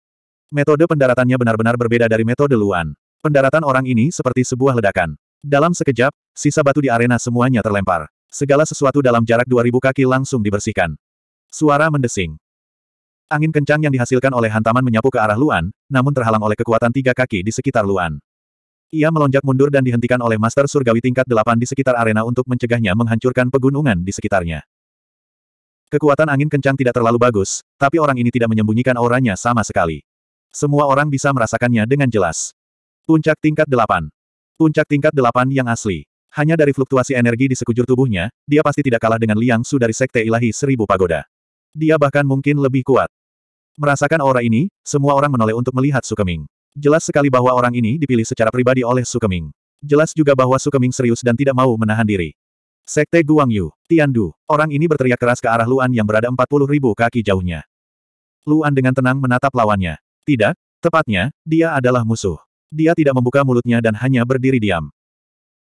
Metode pendaratannya benar-benar berbeda dari metode Luan. Pendaratan orang ini seperti sebuah ledakan. Dalam sekejap, sisa batu di arena semuanya terlempar. Segala sesuatu dalam jarak 2000 kaki langsung dibersihkan. Suara mendesing. Angin kencang yang dihasilkan oleh hantaman menyapu ke arah Luan, namun terhalang oleh kekuatan tiga kaki di sekitar Luan. Ia melonjak mundur dan dihentikan oleh Master Surgawi tingkat delapan di sekitar arena untuk mencegahnya menghancurkan pegunungan di sekitarnya. Kekuatan angin kencang tidak terlalu bagus, tapi orang ini tidak menyembunyikan auranya sama sekali. Semua orang bisa merasakannya dengan jelas. Puncak tingkat delapan, Puncak tingkat delapan yang asli. Hanya dari fluktuasi energi di sekujur tubuhnya, dia pasti tidak kalah dengan Liang Su dari Sekte Ilahi Seribu Pagoda. Dia bahkan mungkin lebih kuat. Merasakan aura ini, semua orang menoleh untuk melihat Sukeming. Jelas sekali bahwa orang ini dipilih secara pribadi oleh Sukeming. Jelas juga bahwa Sukeming serius dan tidak mau menahan diri. Sekte Guangyu, Tiandu, orang ini berteriak keras ke arah Luan yang berada 40 ribu kaki jauhnya. Luan dengan tenang menatap lawannya. Tidak, tepatnya, dia adalah musuh. Dia tidak membuka mulutnya dan hanya berdiri diam.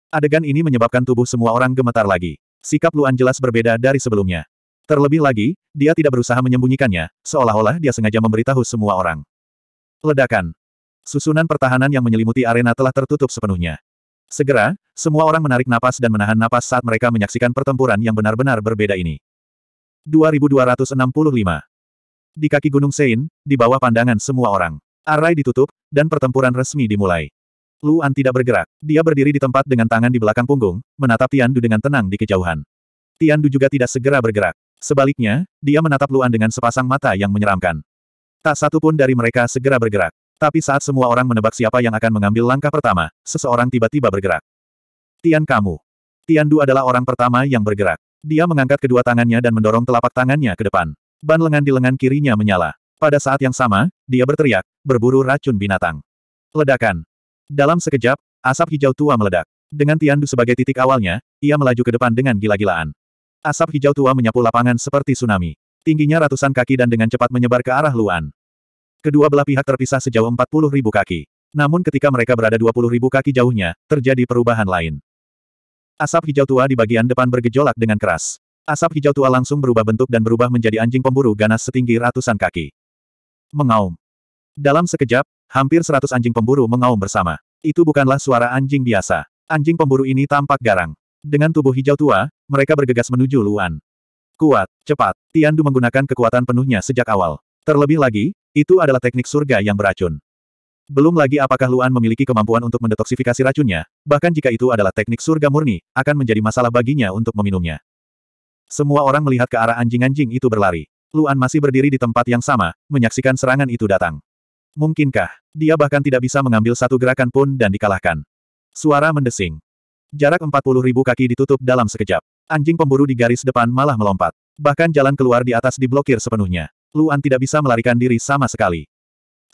Adegan ini menyebabkan tubuh semua orang gemetar lagi. Sikap Luan jelas berbeda dari sebelumnya. Terlebih lagi, dia tidak berusaha menyembunyikannya, seolah-olah dia sengaja memberitahu semua orang. Ledakan. Susunan pertahanan yang menyelimuti arena telah tertutup sepenuhnya. Segera, semua orang menarik napas dan menahan napas saat mereka menyaksikan pertempuran yang benar-benar berbeda ini. 2265 Di kaki Gunung Sein, di bawah pandangan semua orang. Arai ditutup, dan pertempuran resmi dimulai. Luan tidak bergerak. Dia berdiri di tempat dengan tangan di belakang punggung, menatap Tian Du dengan tenang di kejauhan. Tian Du juga tidak segera bergerak. Sebaliknya, dia menatap Luan dengan sepasang mata yang menyeramkan. Tak satu pun dari mereka segera bergerak. Tapi saat semua orang menebak siapa yang akan mengambil langkah pertama, seseorang tiba-tiba bergerak. Tian kamu. Tian Du adalah orang pertama yang bergerak. Dia mengangkat kedua tangannya dan mendorong telapak tangannya ke depan. Ban lengan di lengan kirinya menyala. Pada saat yang sama, dia berteriak, berburu racun binatang. Ledakan. Dalam sekejap, asap hijau tua meledak. Dengan Tiandu sebagai titik awalnya, ia melaju ke depan dengan gila-gilaan. Asap hijau tua menyapu lapangan seperti tsunami. Tingginya ratusan kaki dan dengan cepat menyebar ke arah Luan. Kedua belah pihak terpisah sejauh 40 ribu kaki. Namun ketika mereka berada 20 ribu kaki jauhnya, terjadi perubahan lain. Asap hijau tua di bagian depan bergejolak dengan keras. Asap hijau tua langsung berubah bentuk dan berubah menjadi anjing pemburu ganas setinggi ratusan kaki mengaum. Dalam sekejap, hampir seratus anjing pemburu mengaum bersama. Itu bukanlah suara anjing biasa. Anjing pemburu ini tampak garang. Dengan tubuh hijau tua, mereka bergegas menuju Luan. Kuat, cepat, Tiandu menggunakan kekuatan penuhnya sejak awal. Terlebih lagi, itu adalah teknik surga yang beracun. Belum lagi apakah Luan memiliki kemampuan untuk mendetoksifikasi racunnya, bahkan jika itu adalah teknik surga murni, akan menjadi masalah baginya untuk meminumnya. Semua orang melihat ke arah anjing-anjing itu berlari. Luan masih berdiri di tempat yang sama, menyaksikan serangan itu datang. Mungkinkah, dia bahkan tidak bisa mengambil satu gerakan pun dan dikalahkan. Suara mendesing. Jarak 40 ribu kaki ditutup dalam sekejap. Anjing pemburu di garis depan malah melompat. Bahkan jalan keluar di atas diblokir sepenuhnya. Luan tidak bisa melarikan diri sama sekali.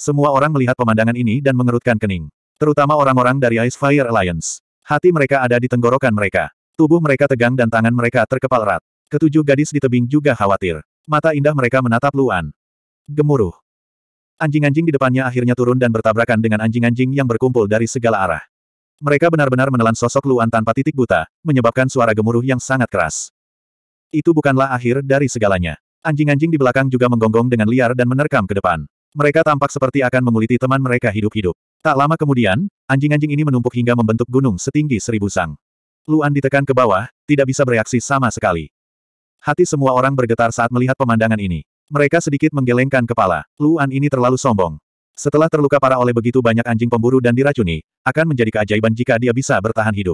Semua orang melihat pemandangan ini dan mengerutkan kening. Terutama orang-orang dari Ice Fire Alliance. Hati mereka ada di tenggorokan mereka. Tubuh mereka tegang dan tangan mereka terkepal erat. Ketujuh gadis di tebing juga khawatir. Mata indah mereka menatap Luan. Gemuruh. Anjing-anjing di depannya akhirnya turun dan bertabrakan dengan anjing-anjing yang berkumpul dari segala arah. Mereka benar-benar menelan sosok Luan tanpa titik buta, menyebabkan suara gemuruh yang sangat keras. Itu bukanlah akhir dari segalanya. Anjing-anjing di belakang juga menggonggong dengan liar dan menerkam ke depan. Mereka tampak seperti akan menguliti teman mereka hidup-hidup. Tak lama kemudian, anjing-anjing ini menumpuk hingga membentuk gunung setinggi seribu sang. Luan ditekan ke bawah, tidak bisa bereaksi sama sekali. Hati semua orang bergetar saat melihat pemandangan ini. Mereka sedikit menggelengkan kepala. Luan ini terlalu sombong. Setelah terluka parah oleh begitu banyak anjing pemburu dan diracuni, akan menjadi keajaiban jika dia bisa bertahan hidup.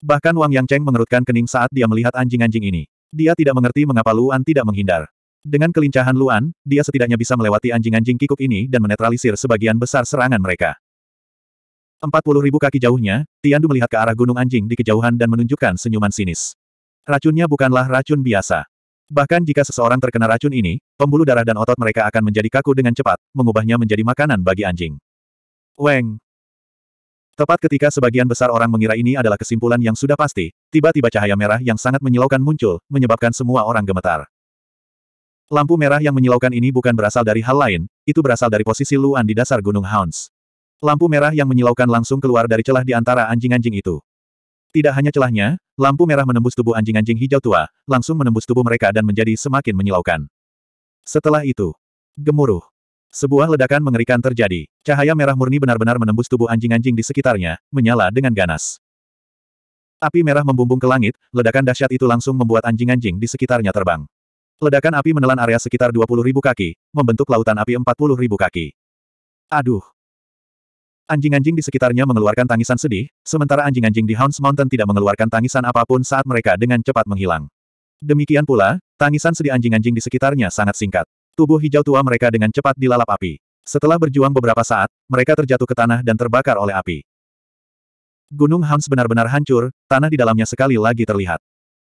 Bahkan Wang Yang Cheng mengerutkan kening saat dia melihat anjing-anjing ini. Dia tidak mengerti mengapa Luan tidak menghindar. Dengan kelincahan Luan, dia setidaknya bisa melewati anjing-anjing kikuk ini dan menetralisir sebagian besar serangan mereka. puluh ribu kaki jauhnya, Tian Du melihat ke arah gunung anjing di kejauhan dan menunjukkan senyuman sinis. Racunnya bukanlah racun biasa. Bahkan jika seseorang terkena racun ini, pembuluh darah dan otot mereka akan menjadi kaku dengan cepat, mengubahnya menjadi makanan bagi anjing. Weng. Tepat ketika sebagian besar orang mengira ini adalah kesimpulan yang sudah pasti, tiba-tiba cahaya merah yang sangat menyilaukan muncul, menyebabkan semua orang gemetar. Lampu merah yang menyilaukan ini bukan berasal dari hal lain, itu berasal dari posisi Luan di dasar Gunung Hounds. Lampu merah yang menyilaukan langsung keluar dari celah di antara anjing-anjing itu. Tidak hanya celahnya, lampu merah menembus tubuh anjing-anjing hijau tua, langsung menembus tubuh mereka dan menjadi semakin menyilaukan. Setelah itu, gemuruh. Sebuah ledakan mengerikan terjadi. Cahaya merah murni benar-benar menembus tubuh anjing-anjing di sekitarnya, menyala dengan ganas. Api merah membumbung ke langit, ledakan dahsyat itu langsung membuat anjing-anjing di sekitarnya terbang. Ledakan api menelan area sekitar 20.000 kaki, membentuk lautan api 40.000 kaki. Aduh! Anjing-anjing di sekitarnya mengeluarkan tangisan sedih, sementara anjing-anjing di Hounds Mountain tidak mengeluarkan tangisan apapun saat mereka dengan cepat menghilang. Demikian pula, tangisan sedih anjing-anjing di sekitarnya sangat singkat. Tubuh hijau tua mereka dengan cepat dilalap api. Setelah berjuang beberapa saat, mereka terjatuh ke tanah dan terbakar oleh api. Gunung Hounds benar-benar hancur, tanah di dalamnya sekali lagi terlihat.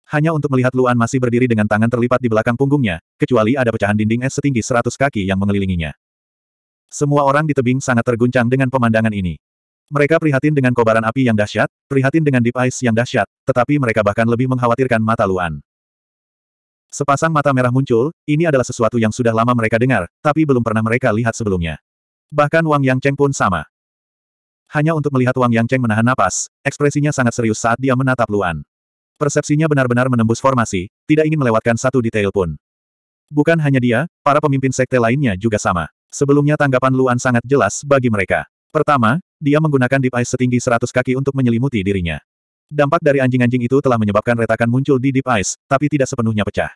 Hanya untuk melihat Luan masih berdiri dengan tangan terlipat di belakang punggungnya, kecuali ada pecahan dinding es setinggi 100 kaki yang mengelilinginya. Semua orang di tebing sangat terguncang dengan pemandangan ini. Mereka prihatin dengan kobaran api yang dahsyat, prihatin dengan deep ice yang dahsyat, tetapi mereka bahkan lebih mengkhawatirkan mata Luan. Sepasang mata merah muncul, ini adalah sesuatu yang sudah lama mereka dengar, tapi belum pernah mereka lihat sebelumnya. Bahkan Wang Yang Cheng pun sama. Hanya untuk melihat Wang Yang Cheng menahan napas, ekspresinya sangat serius saat dia menatap Luan. Persepsinya benar-benar menembus formasi, tidak ingin melewatkan satu detail pun. Bukan hanya dia, para pemimpin sekte lainnya juga sama. Sebelumnya tanggapan Luan sangat jelas bagi mereka. Pertama, dia menggunakan deep ice setinggi 100 kaki untuk menyelimuti dirinya. Dampak dari anjing-anjing itu telah menyebabkan retakan muncul di deep ice, tapi tidak sepenuhnya pecah.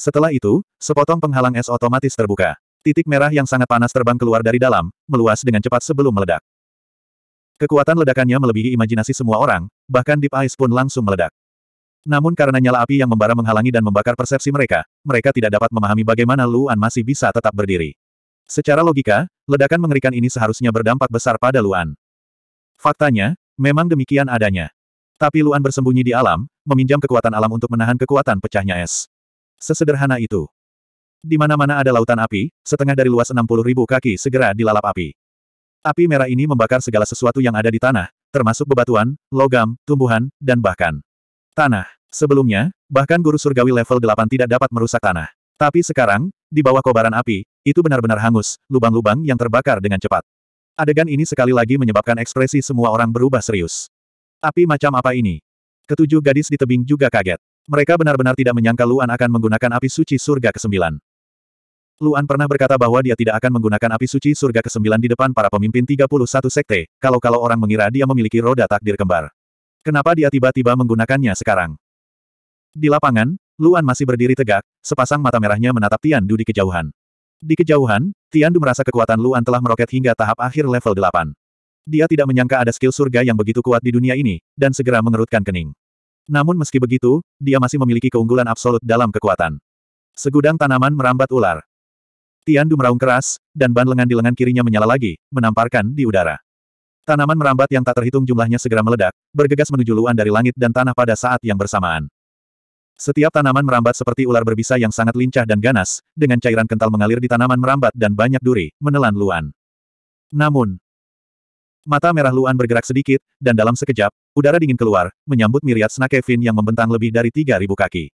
Setelah itu, sepotong penghalang es otomatis terbuka. Titik merah yang sangat panas terbang keluar dari dalam, meluas dengan cepat sebelum meledak. Kekuatan ledakannya melebihi imajinasi semua orang, bahkan deep ice pun langsung meledak. Namun karena nyala api yang membara menghalangi dan membakar persepsi mereka, mereka tidak dapat memahami bagaimana Luan masih bisa tetap berdiri. Secara logika, ledakan mengerikan ini seharusnya berdampak besar pada Luan. Faktanya, memang demikian adanya. Tapi Luan bersembunyi di alam, meminjam kekuatan alam untuk menahan kekuatan pecahnya es. Sesederhana itu. Di mana-mana ada lautan api, setengah dari luas 60.000 kaki segera dilalap api. Api merah ini membakar segala sesuatu yang ada di tanah, termasuk bebatuan, logam, tumbuhan, dan bahkan tanah. Sebelumnya, bahkan guru surgawi level 8 tidak dapat merusak tanah. Tapi sekarang, di bawah kobaran api, itu benar-benar hangus, lubang-lubang yang terbakar dengan cepat. Adegan ini sekali lagi menyebabkan ekspresi semua orang berubah serius. Api macam apa ini? Ketujuh gadis di tebing juga kaget. Mereka benar-benar tidak menyangka Luan akan menggunakan api suci surga ke-9. Luan pernah berkata bahwa dia tidak akan menggunakan api suci surga ke-9 di depan para pemimpin 31 sekte, kalau-kalau orang mengira dia memiliki roda takdir kembar. Kenapa dia tiba-tiba menggunakannya sekarang? Di lapangan, Luan masih berdiri tegak, sepasang mata merahnya menatap Tian Du di kejauhan. Di kejauhan, Tiandu merasa kekuatan Luan telah meroket hingga tahap akhir level 8. Dia tidak menyangka ada skill surga yang begitu kuat di dunia ini, dan segera mengerutkan kening. Namun meski begitu, dia masih memiliki keunggulan absolut dalam kekuatan. Segudang tanaman merambat ular. Tiandu meraung keras, dan ban lengan di lengan kirinya menyala lagi, menamparkan di udara. Tanaman merambat yang tak terhitung jumlahnya segera meledak, bergegas menuju Luan dari langit dan tanah pada saat yang bersamaan. Setiap tanaman merambat seperti ular berbisa yang sangat lincah dan ganas, dengan cairan kental mengalir di tanaman merambat dan banyak duri, menelan Luan. Namun, mata merah Luan bergerak sedikit, dan dalam sekejap, udara dingin keluar, menyambut miriat Snakevin yang membentang lebih dari 3.000 kaki.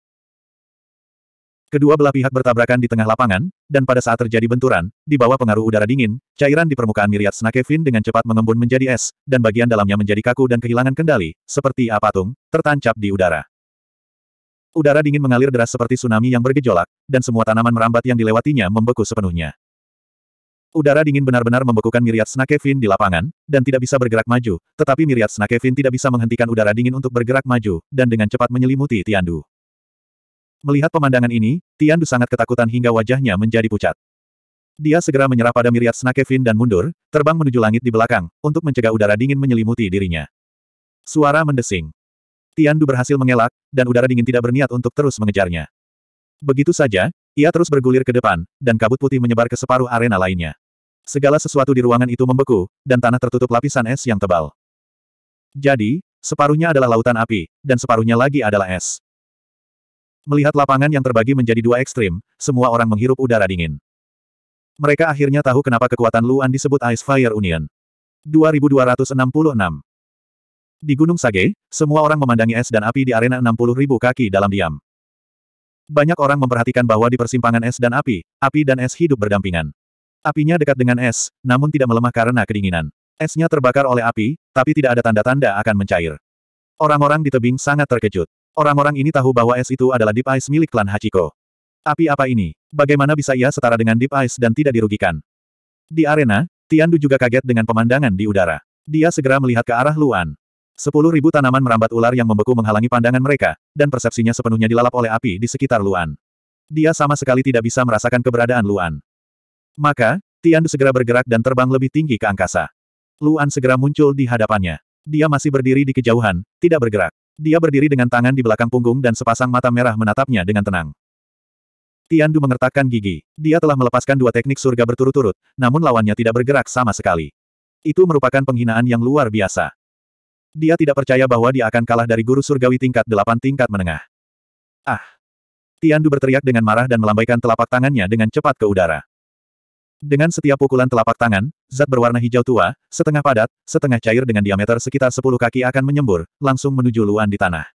Kedua belah pihak bertabrakan di tengah lapangan, dan pada saat terjadi benturan, di bawah pengaruh udara dingin, cairan di permukaan miriat Snakevin dengan cepat mengembun menjadi es, dan bagian dalamnya menjadi kaku dan kehilangan kendali, seperti apatung, tertancap di udara. Udara dingin mengalir deras seperti tsunami yang bergejolak, dan semua tanaman merambat yang dilewatinya membeku sepenuhnya. Udara dingin benar-benar membekukan Miriat Snakevin di lapangan, dan tidak bisa bergerak maju, tetapi Miriat Snakevin tidak bisa menghentikan udara dingin untuk bergerak maju, dan dengan cepat menyelimuti Tiandu. Melihat pemandangan ini, Tiandu sangat ketakutan hingga wajahnya menjadi pucat. Dia segera menyerah pada Miriat Snakevin dan mundur, terbang menuju langit di belakang, untuk mencegah udara dingin menyelimuti dirinya. Suara mendesing. Tian Du berhasil mengelak, dan udara dingin tidak berniat untuk terus mengejarnya. Begitu saja, ia terus bergulir ke depan, dan kabut putih menyebar ke separuh arena lainnya. Segala sesuatu di ruangan itu membeku, dan tanah tertutup lapisan es yang tebal. Jadi, separuhnya adalah lautan api, dan separuhnya lagi adalah es. Melihat lapangan yang terbagi menjadi dua ekstrim, semua orang menghirup udara dingin. Mereka akhirnya tahu kenapa kekuatan Luan disebut Ice Fire Union. 2266 di Gunung Sage, semua orang memandangi es dan api di arena 60.000 kaki dalam diam. Banyak orang memperhatikan bahwa di persimpangan es dan api, api dan es hidup berdampingan. Apinya dekat dengan es, namun tidak melemah karena kedinginan. Esnya terbakar oleh api, tapi tidak ada tanda-tanda akan mencair. Orang-orang di tebing sangat terkejut. Orang-orang ini tahu bahwa es itu adalah Deep Ice milik klan Hachiko. Api apa ini? Bagaimana bisa ia setara dengan Deep Ice dan tidak dirugikan? Di arena, Tiandu juga kaget dengan pemandangan di udara. Dia segera melihat ke arah Luan. Sepuluh ribu tanaman merambat ular yang membeku menghalangi pandangan mereka, dan persepsinya sepenuhnya dilalap oleh api di sekitar Luan. Dia sama sekali tidak bisa merasakan keberadaan Luan. Maka, Tian segera bergerak dan terbang lebih tinggi ke angkasa. Luan segera muncul di hadapannya. Dia masih berdiri di kejauhan, tidak bergerak. Dia berdiri dengan tangan di belakang punggung dan sepasang mata merah menatapnya dengan tenang. Tian Du mengertakkan gigi. Dia telah melepaskan dua teknik surga berturut-turut, namun lawannya tidak bergerak sama sekali. Itu merupakan penghinaan yang luar biasa. Dia tidak percaya bahwa dia akan kalah dari guru surgawi tingkat delapan tingkat menengah. Ah! Tiandu berteriak dengan marah dan melambaikan telapak tangannya dengan cepat ke udara. Dengan setiap pukulan telapak tangan, zat berwarna hijau tua, setengah padat, setengah cair dengan diameter sekitar sepuluh kaki akan menyembur, langsung menuju Luan di tanah.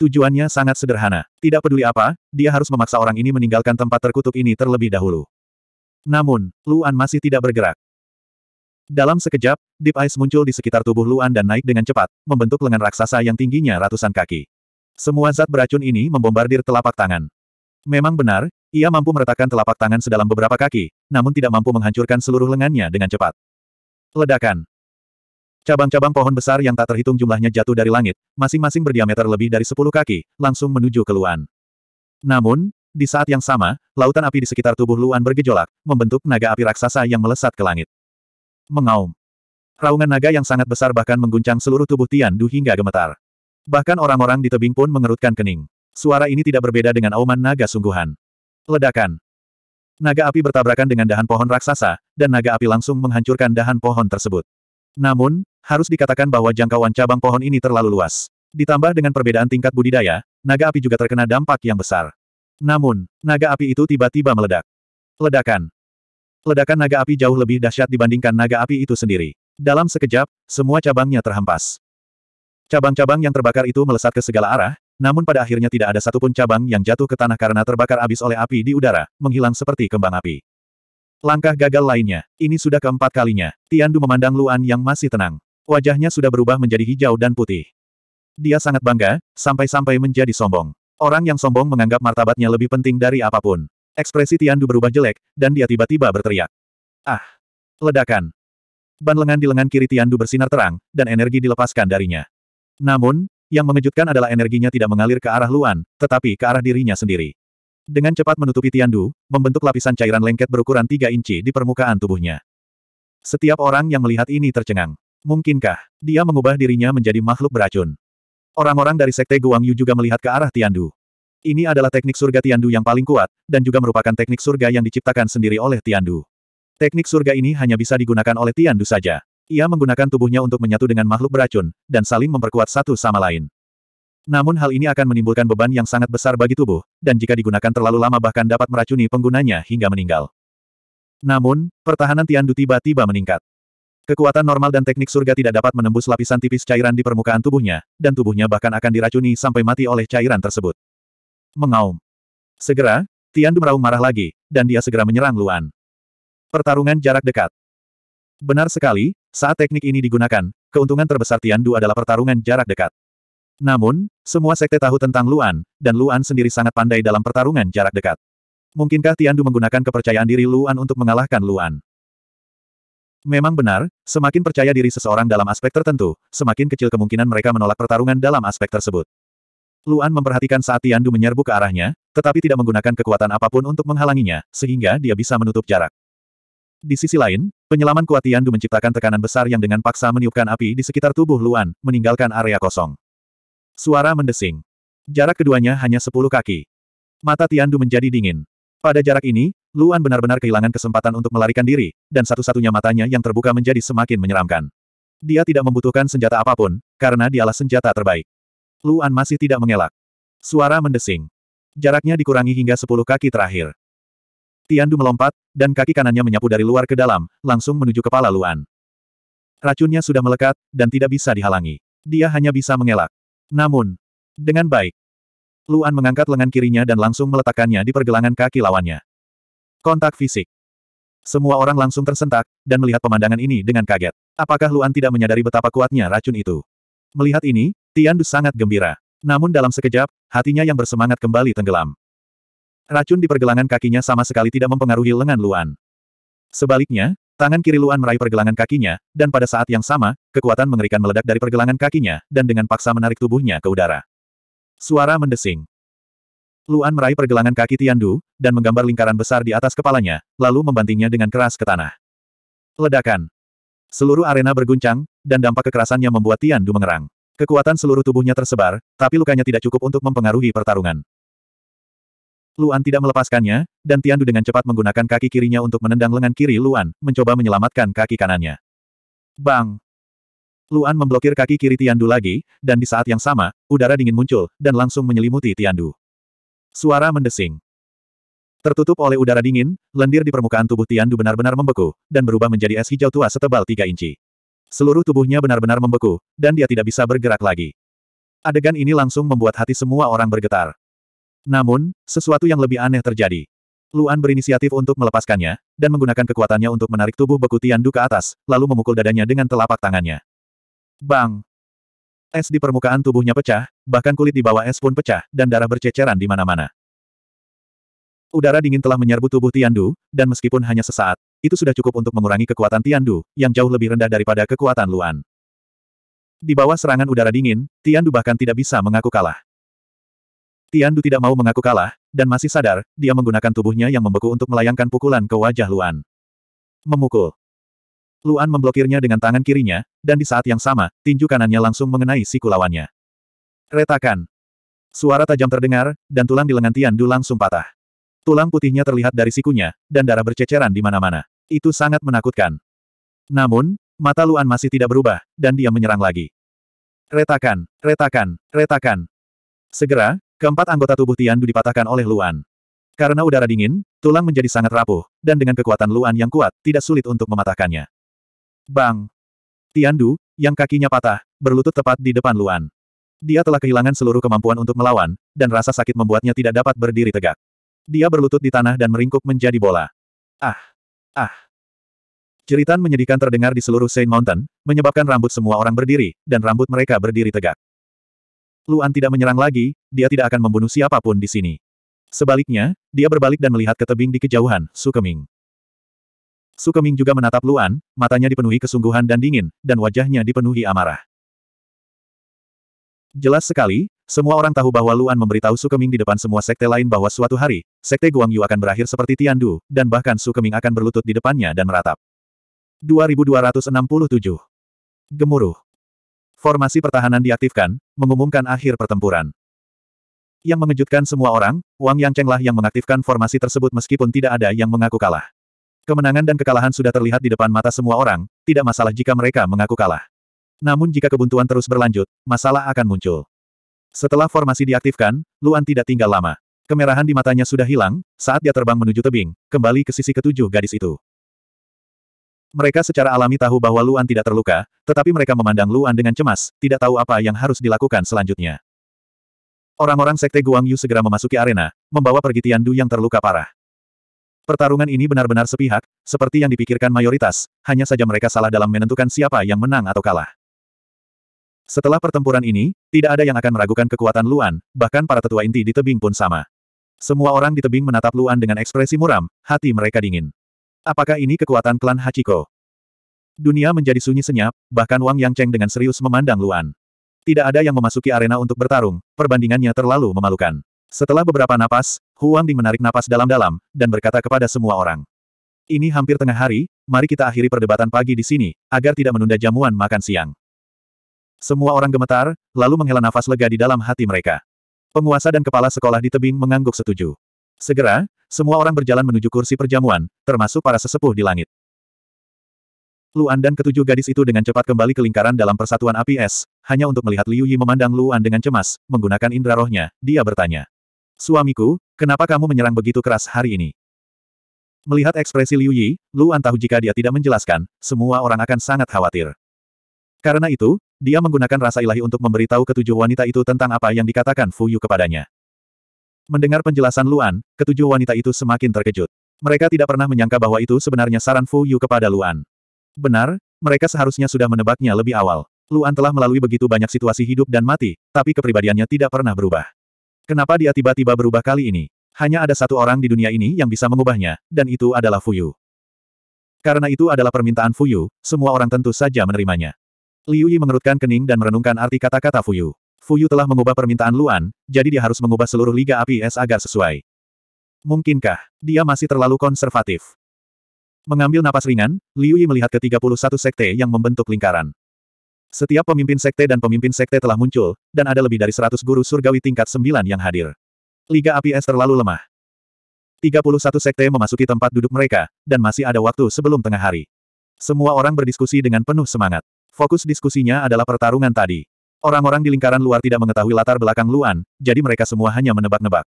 Tujuannya sangat sederhana. Tidak peduli apa, dia harus memaksa orang ini meninggalkan tempat terkutuk ini terlebih dahulu. Namun, Luan masih tidak bergerak. Dalam sekejap, Deep Ice muncul di sekitar tubuh Luan dan naik dengan cepat, membentuk lengan raksasa yang tingginya ratusan kaki. Semua zat beracun ini membombardir telapak tangan. Memang benar, ia mampu meretakkan telapak tangan sedalam beberapa kaki, namun tidak mampu menghancurkan seluruh lengannya dengan cepat. Ledakan. Cabang-cabang pohon besar yang tak terhitung jumlahnya jatuh dari langit, masing-masing berdiameter lebih dari 10 kaki, langsung menuju ke Luan. Namun, di saat yang sama, lautan api di sekitar tubuh Luan bergejolak, membentuk naga api raksasa yang melesat ke langit. Mengaum. Raungan naga yang sangat besar bahkan mengguncang seluruh tubuh Tian Du hingga gemetar. Bahkan orang-orang di tebing pun mengerutkan kening. Suara ini tidak berbeda dengan auman naga sungguhan. Ledakan. Naga api bertabrakan dengan dahan pohon raksasa, dan naga api langsung menghancurkan dahan pohon tersebut. Namun, harus dikatakan bahwa jangkauan cabang pohon ini terlalu luas. Ditambah dengan perbedaan tingkat budidaya, naga api juga terkena dampak yang besar. Namun, naga api itu tiba-tiba meledak. Ledakan. Ledakan naga api jauh lebih dahsyat dibandingkan naga api itu sendiri. Dalam sekejap, semua cabangnya terhempas. Cabang-cabang yang terbakar itu melesat ke segala arah, namun pada akhirnya tidak ada satupun cabang yang jatuh ke tanah karena terbakar abis oleh api di udara, menghilang seperti kembang api. Langkah gagal lainnya, ini sudah keempat kalinya. Tiandu memandang Luan yang masih tenang. Wajahnya sudah berubah menjadi hijau dan putih. Dia sangat bangga, sampai-sampai menjadi sombong. Orang yang sombong menganggap martabatnya lebih penting dari apapun. Ekspresi Tiandu berubah jelek, dan dia tiba-tiba berteriak. Ah! Ledakan! Ban lengan di lengan kiri Tiandu bersinar terang, dan energi dilepaskan darinya. Namun, yang mengejutkan adalah energinya tidak mengalir ke arah Luan, tetapi ke arah dirinya sendiri. Dengan cepat menutupi Tiandu, membentuk lapisan cairan lengket berukuran 3 inci di permukaan tubuhnya. Setiap orang yang melihat ini tercengang. Mungkinkah, dia mengubah dirinya menjadi makhluk beracun? Orang-orang dari Sekte Guangyu juga melihat ke arah Tiandu. Ini adalah teknik surga Tiandu yang paling kuat, dan juga merupakan teknik surga yang diciptakan sendiri oleh Tiandu. Teknik surga ini hanya bisa digunakan oleh Tiandu saja. Ia menggunakan tubuhnya untuk menyatu dengan makhluk beracun, dan saling memperkuat satu sama lain. Namun hal ini akan menimbulkan beban yang sangat besar bagi tubuh, dan jika digunakan terlalu lama bahkan dapat meracuni penggunanya hingga meninggal. Namun, pertahanan Tiandu tiba-tiba meningkat. Kekuatan normal dan teknik surga tidak dapat menembus lapisan tipis cairan di permukaan tubuhnya, dan tubuhnya bahkan akan diracuni sampai mati oleh cairan tersebut. Mengaum. Segera, Tian Dumrau marah lagi, dan dia segera menyerang Luan. Pertarungan jarak dekat. Benar sekali, saat teknik ini digunakan, keuntungan terbesar Tian Du adalah pertarungan jarak dekat. Namun, semua sekte tahu tentang Luan, dan Luan sendiri sangat pandai dalam pertarungan jarak dekat. Mungkinkah Tian Du menggunakan kepercayaan diri Luan untuk mengalahkan Luan? Memang benar, semakin percaya diri seseorang dalam aspek tertentu, semakin kecil kemungkinan mereka menolak pertarungan dalam aspek tersebut. Luan memperhatikan saat Tian Tiandu menyerbu ke arahnya, tetapi tidak menggunakan kekuatan apapun untuk menghalanginya, sehingga dia bisa menutup jarak. Di sisi lain, penyelaman kuat Tiandu menciptakan tekanan besar yang dengan paksa meniupkan api di sekitar tubuh Luan, meninggalkan area kosong. Suara mendesing. Jarak keduanya hanya sepuluh kaki. Mata Tian Tiandu menjadi dingin. Pada jarak ini, Luan benar-benar kehilangan kesempatan untuk melarikan diri, dan satu-satunya matanya yang terbuka menjadi semakin menyeramkan. Dia tidak membutuhkan senjata apapun, karena dialah senjata terbaik. Luan masih tidak mengelak. Suara mendesing. Jaraknya dikurangi hingga sepuluh kaki terakhir. Tiandu melompat, dan kaki kanannya menyapu dari luar ke dalam, langsung menuju kepala Luan. Racunnya sudah melekat, dan tidak bisa dihalangi. Dia hanya bisa mengelak. Namun, dengan baik, Luan mengangkat lengan kirinya dan langsung meletakkannya di pergelangan kaki lawannya. Kontak fisik. Semua orang langsung tersentak, dan melihat pemandangan ini dengan kaget. Apakah Luan tidak menyadari betapa kuatnya racun itu? Melihat ini, Tian Du sangat gembira. Namun dalam sekejap, hatinya yang bersemangat kembali tenggelam. Racun di pergelangan kakinya sama sekali tidak mempengaruhi lengan Luan. Sebaliknya, tangan kiri Luan meraih pergelangan kakinya, dan pada saat yang sama, kekuatan mengerikan meledak dari pergelangan kakinya, dan dengan paksa menarik tubuhnya ke udara. Suara mendesing. Luan meraih pergelangan kaki Tian Du dan menggambar lingkaran besar di atas kepalanya, lalu membantingnya dengan keras ke tanah. Ledakan. Seluruh arena berguncang, dan dampak kekerasannya membuat Tian Du mengerang. Kekuatan seluruh tubuhnya tersebar, tapi lukanya tidak cukup untuk mempengaruhi pertarungan. Luan tidak melepaskannya, dan Tiandu dengan cepat menggunakan kaki kirinya untuk menendang lengan kiri Luan, mencoba menyelamatkan kaki kanannya. Bang! Luan memblokir kaki kiri Tiandu lagi, dan di saat yang sama, udara dingin muncul, dan langsung menyelimuti Tiandu. Suara mendesing. Tertutup oleh udara dingin, lendir di permukaan tubuh Tiandu benar-benar membeku, dan berubah menjadi es hijau tua setebal tiga inci. Seluruh tubuhnya benar-benar membeku, dan dia tidak bisa bergerak lagi. Adegan ini langsung membuat hati semua orang bergetar. Namun, sesuatu yang lebih aneh terjadi. Luan berinisiatif untuk melepaskannya, dan menggunakan kekuatannya untuk menarik tubuh beku Tiandu ke atas, lalu memukul dadanya dengan telapak tangannya. Bang! Es di permukaan tubuhnya pecah, bahkan kulit di bawah es pun pecah, dan darah berceceran di mana-mana. Udara dingin telah menyerbu tubuh Tiandu, dan meskipun hanya sesaat, itu sudah cukup untuk mengurangi kekuatan Tiandu, yang jauh lebih rendah daripada kekuatan Luan. Di bawah serangan udara dingin, Tiandu bahkan tidak bisa mengaku kalah. Tiandu tidak mau mengaku kalah, dan masih sadar, dia menggunakan tubuhnya yang membeku untuk melayangkan pukulan ke wajah Luan. Memukul. Luan memblokirnya dengan tangan kirinya, dan di saat yang sama, tinju kanannya langsung mengenai siku lawannya. Retakan. Suara tajam terdengar, dan tulang di lengan Tiandu langsung patah. Tulang putihnya terlihat dari sikunya, dan darah berceceran di mana-mana. Itu sangat menakutkan. Namun, mata Luan masih tidak berubah, dan dia menyerang lagi. Retakan, retakan, retakan. Segera, keempat anggota tubuh Tian Du dipatahkan oleh Luan. Karena udara dingin, tulang menjadi sangat rapuh, dan dengan kekuatan Luan yang kuat, tidak sulit untuk mematahkannya. Bang! Tian Du, yang kakinya patah, berlutut tepat di depan Luan. Dia telah kehilangan seluruh kemampuan untuk melawan, dan rasa sakit membuatnya tidak dapat berdiri tegak. Dia berlutut di tanah dan meringkuk menjadi bola. Ah! Ah! Jeritan menyedihkan terdengar di seluruh Saint Mountain, menyebabkan rambut semua orang berdiri, dan rambut mereka berdiri tegak. Luan tidak menyerang lagi, dia tidak akan membunuh siapapun di sini. Sebaliknya, dia berbalik dan melihat ke tebing di kejauhan, Sukeming. Sukeming juga menatap Luan, matanya dipenuhi kesungguhan dan dingin, dan wajahnya dipenuhi amarah. Jelas sekali, semua orang tahu bahwa Luan memberitahu Su Keming di depan semua sekte lain bahwa suatu hari, sekte Guangyu akan berakhir seperti Tiandu, dan bahkan Su Keming akan berlutut di depannya dan meratap. 2267. Gemuruh. Formasi pertahanan diaktifkan, mengumumkan akhir pertempuran. Yang mengejutkan semua orang, Wang Yangcheng lah yang mengaktifkan formasi tersebut meskipun tidak ada yang mengaku kalah. Kemenangan dan kekalahan sudah terlihat di depan mata semua orang, tidak masalah jika mereka mengaku kalah. Namun jika kebuntuan terus berlanjut, masalah akan muncul. Setelah formasi diaktifkan, Luan tidak tinggal lama. Kemerahan di matanya sudah hilang, saat dia terbang menuju tebing, kembali ke sisi ketujuh gadis itu. Mereka secara alami tahu bahwa Luan tidak terluka, tetapi mereka memandang Luan dengan cemas, tidak tahu apa yang harus dilakukan selanjutnya. Orang-orang sekte Guang Yu segera memasuki arena, membawa pergi Du yang terluka parah. Pertarungan ini benar-benar sepihak, seperti yang dipikirkan mayoritas, hanya saja mereka salah dalam menentukan siapa yang menang atau kalah. Setelah pertempuran ini, tidak ada yang akan meragukan kekuatan Luan, bahkan para tetua inti di tebing pun sama. Semua orang di tebing menatap Luan dengan ekspresi muram, hati mereka dingin. Apakah ini kekuatan klan Hachiko? Dunia menjadi sunyi senyap, bahkan Wang Yang Cheng dengan serius memandang Luan. Tidak ada yang memasuki arena untuk bertarung, perbandingannya terlalu memalukan. Setelah beberapa napas, Huang Ding menarik napas dalam-dalam, dan berkata kepada semua orang. Ini hampir tengah hari, mari kita akhiri perdebatan pagi di sini, agar tidak menunda jamuan makan siang. Semua orang gemetar, lalu menghela nafas lega di dalam hati mereka. Penguasa dan kepala sekolah di tebing mengangguk setuju. Segera, semua orang berjalan menuju kursi perjamuan, termasuk para sesepuh di langit. Luan dan ketujuh gadis itu dengan cepat kembali ke lingkaran dalam persatuan api es, hanya untuk melihat Liu Yi memandang Luan dengan cemas, menggunakan indera rohnya, dia bertanya. Suamiku, kenapa kamu menyerang begitu keras hari ini? Melihat ekspresi Liu Yi, Luan tahu jika dia tidak menjelaskan, semua orang akan sangat khawatir. Karena itu, dia menggunakan rasa ilahi untuk memberitahu ketujuh wanita itu tentang apa yang dikatakan Fu Yu kepadanya. Mendengar penjelasan Luan, ketujuh wanita itu semakin terkejut. Mereka tidak pernah menyangka bahwa itu sebenarnya saran Fu Yu kepada Luan. Benar, mereka seharusnya sudah menebaknya lebih awal. Luan telah melalui begitu banyak situasi hidup dan mati, tapi kepribadiannya tidak pernah berubah. Kenapa dia tiba-tiba berubah kali ini? Hanya ada satu orang di dunia ini yang bisa mengubahnya, dan itu adalah Fuyu. Karena itu adalah permintaan Fuyu, semua orang tentu saja menerimanya. Liu Yi mengerutkan kening dan merenungkan arti kata-kata Fuyu. Fuyu telah mengubah permintaan Luan, jadi dia harus mengubah seluruh Liga Api Es agar sesuai. Mungkinkah, dia masih terlalu konservatif? Mengambil napas ringan, Liu Yi melihat ke-31 sekte yang membentuk lingkaran. Setiap pemimpin sekte dan pemimpin sekte telah muncul, dan ada lebih dari 100 guru surgawi tingkat 9 yang hadir. Liga Api Es terlalu lemah. 31 sekte memasuki tempat duduk mereka, dan masih ada waktu sebelum tengah hari. Semua orang berdiskusi dengan penuh semangat. Fokus diskusinya adalah pertarungan tadi. Orang-orang di lingkaran luar tidak mengetahui latar belakang Luan, jadi mereka semua hanya menebak-nebak.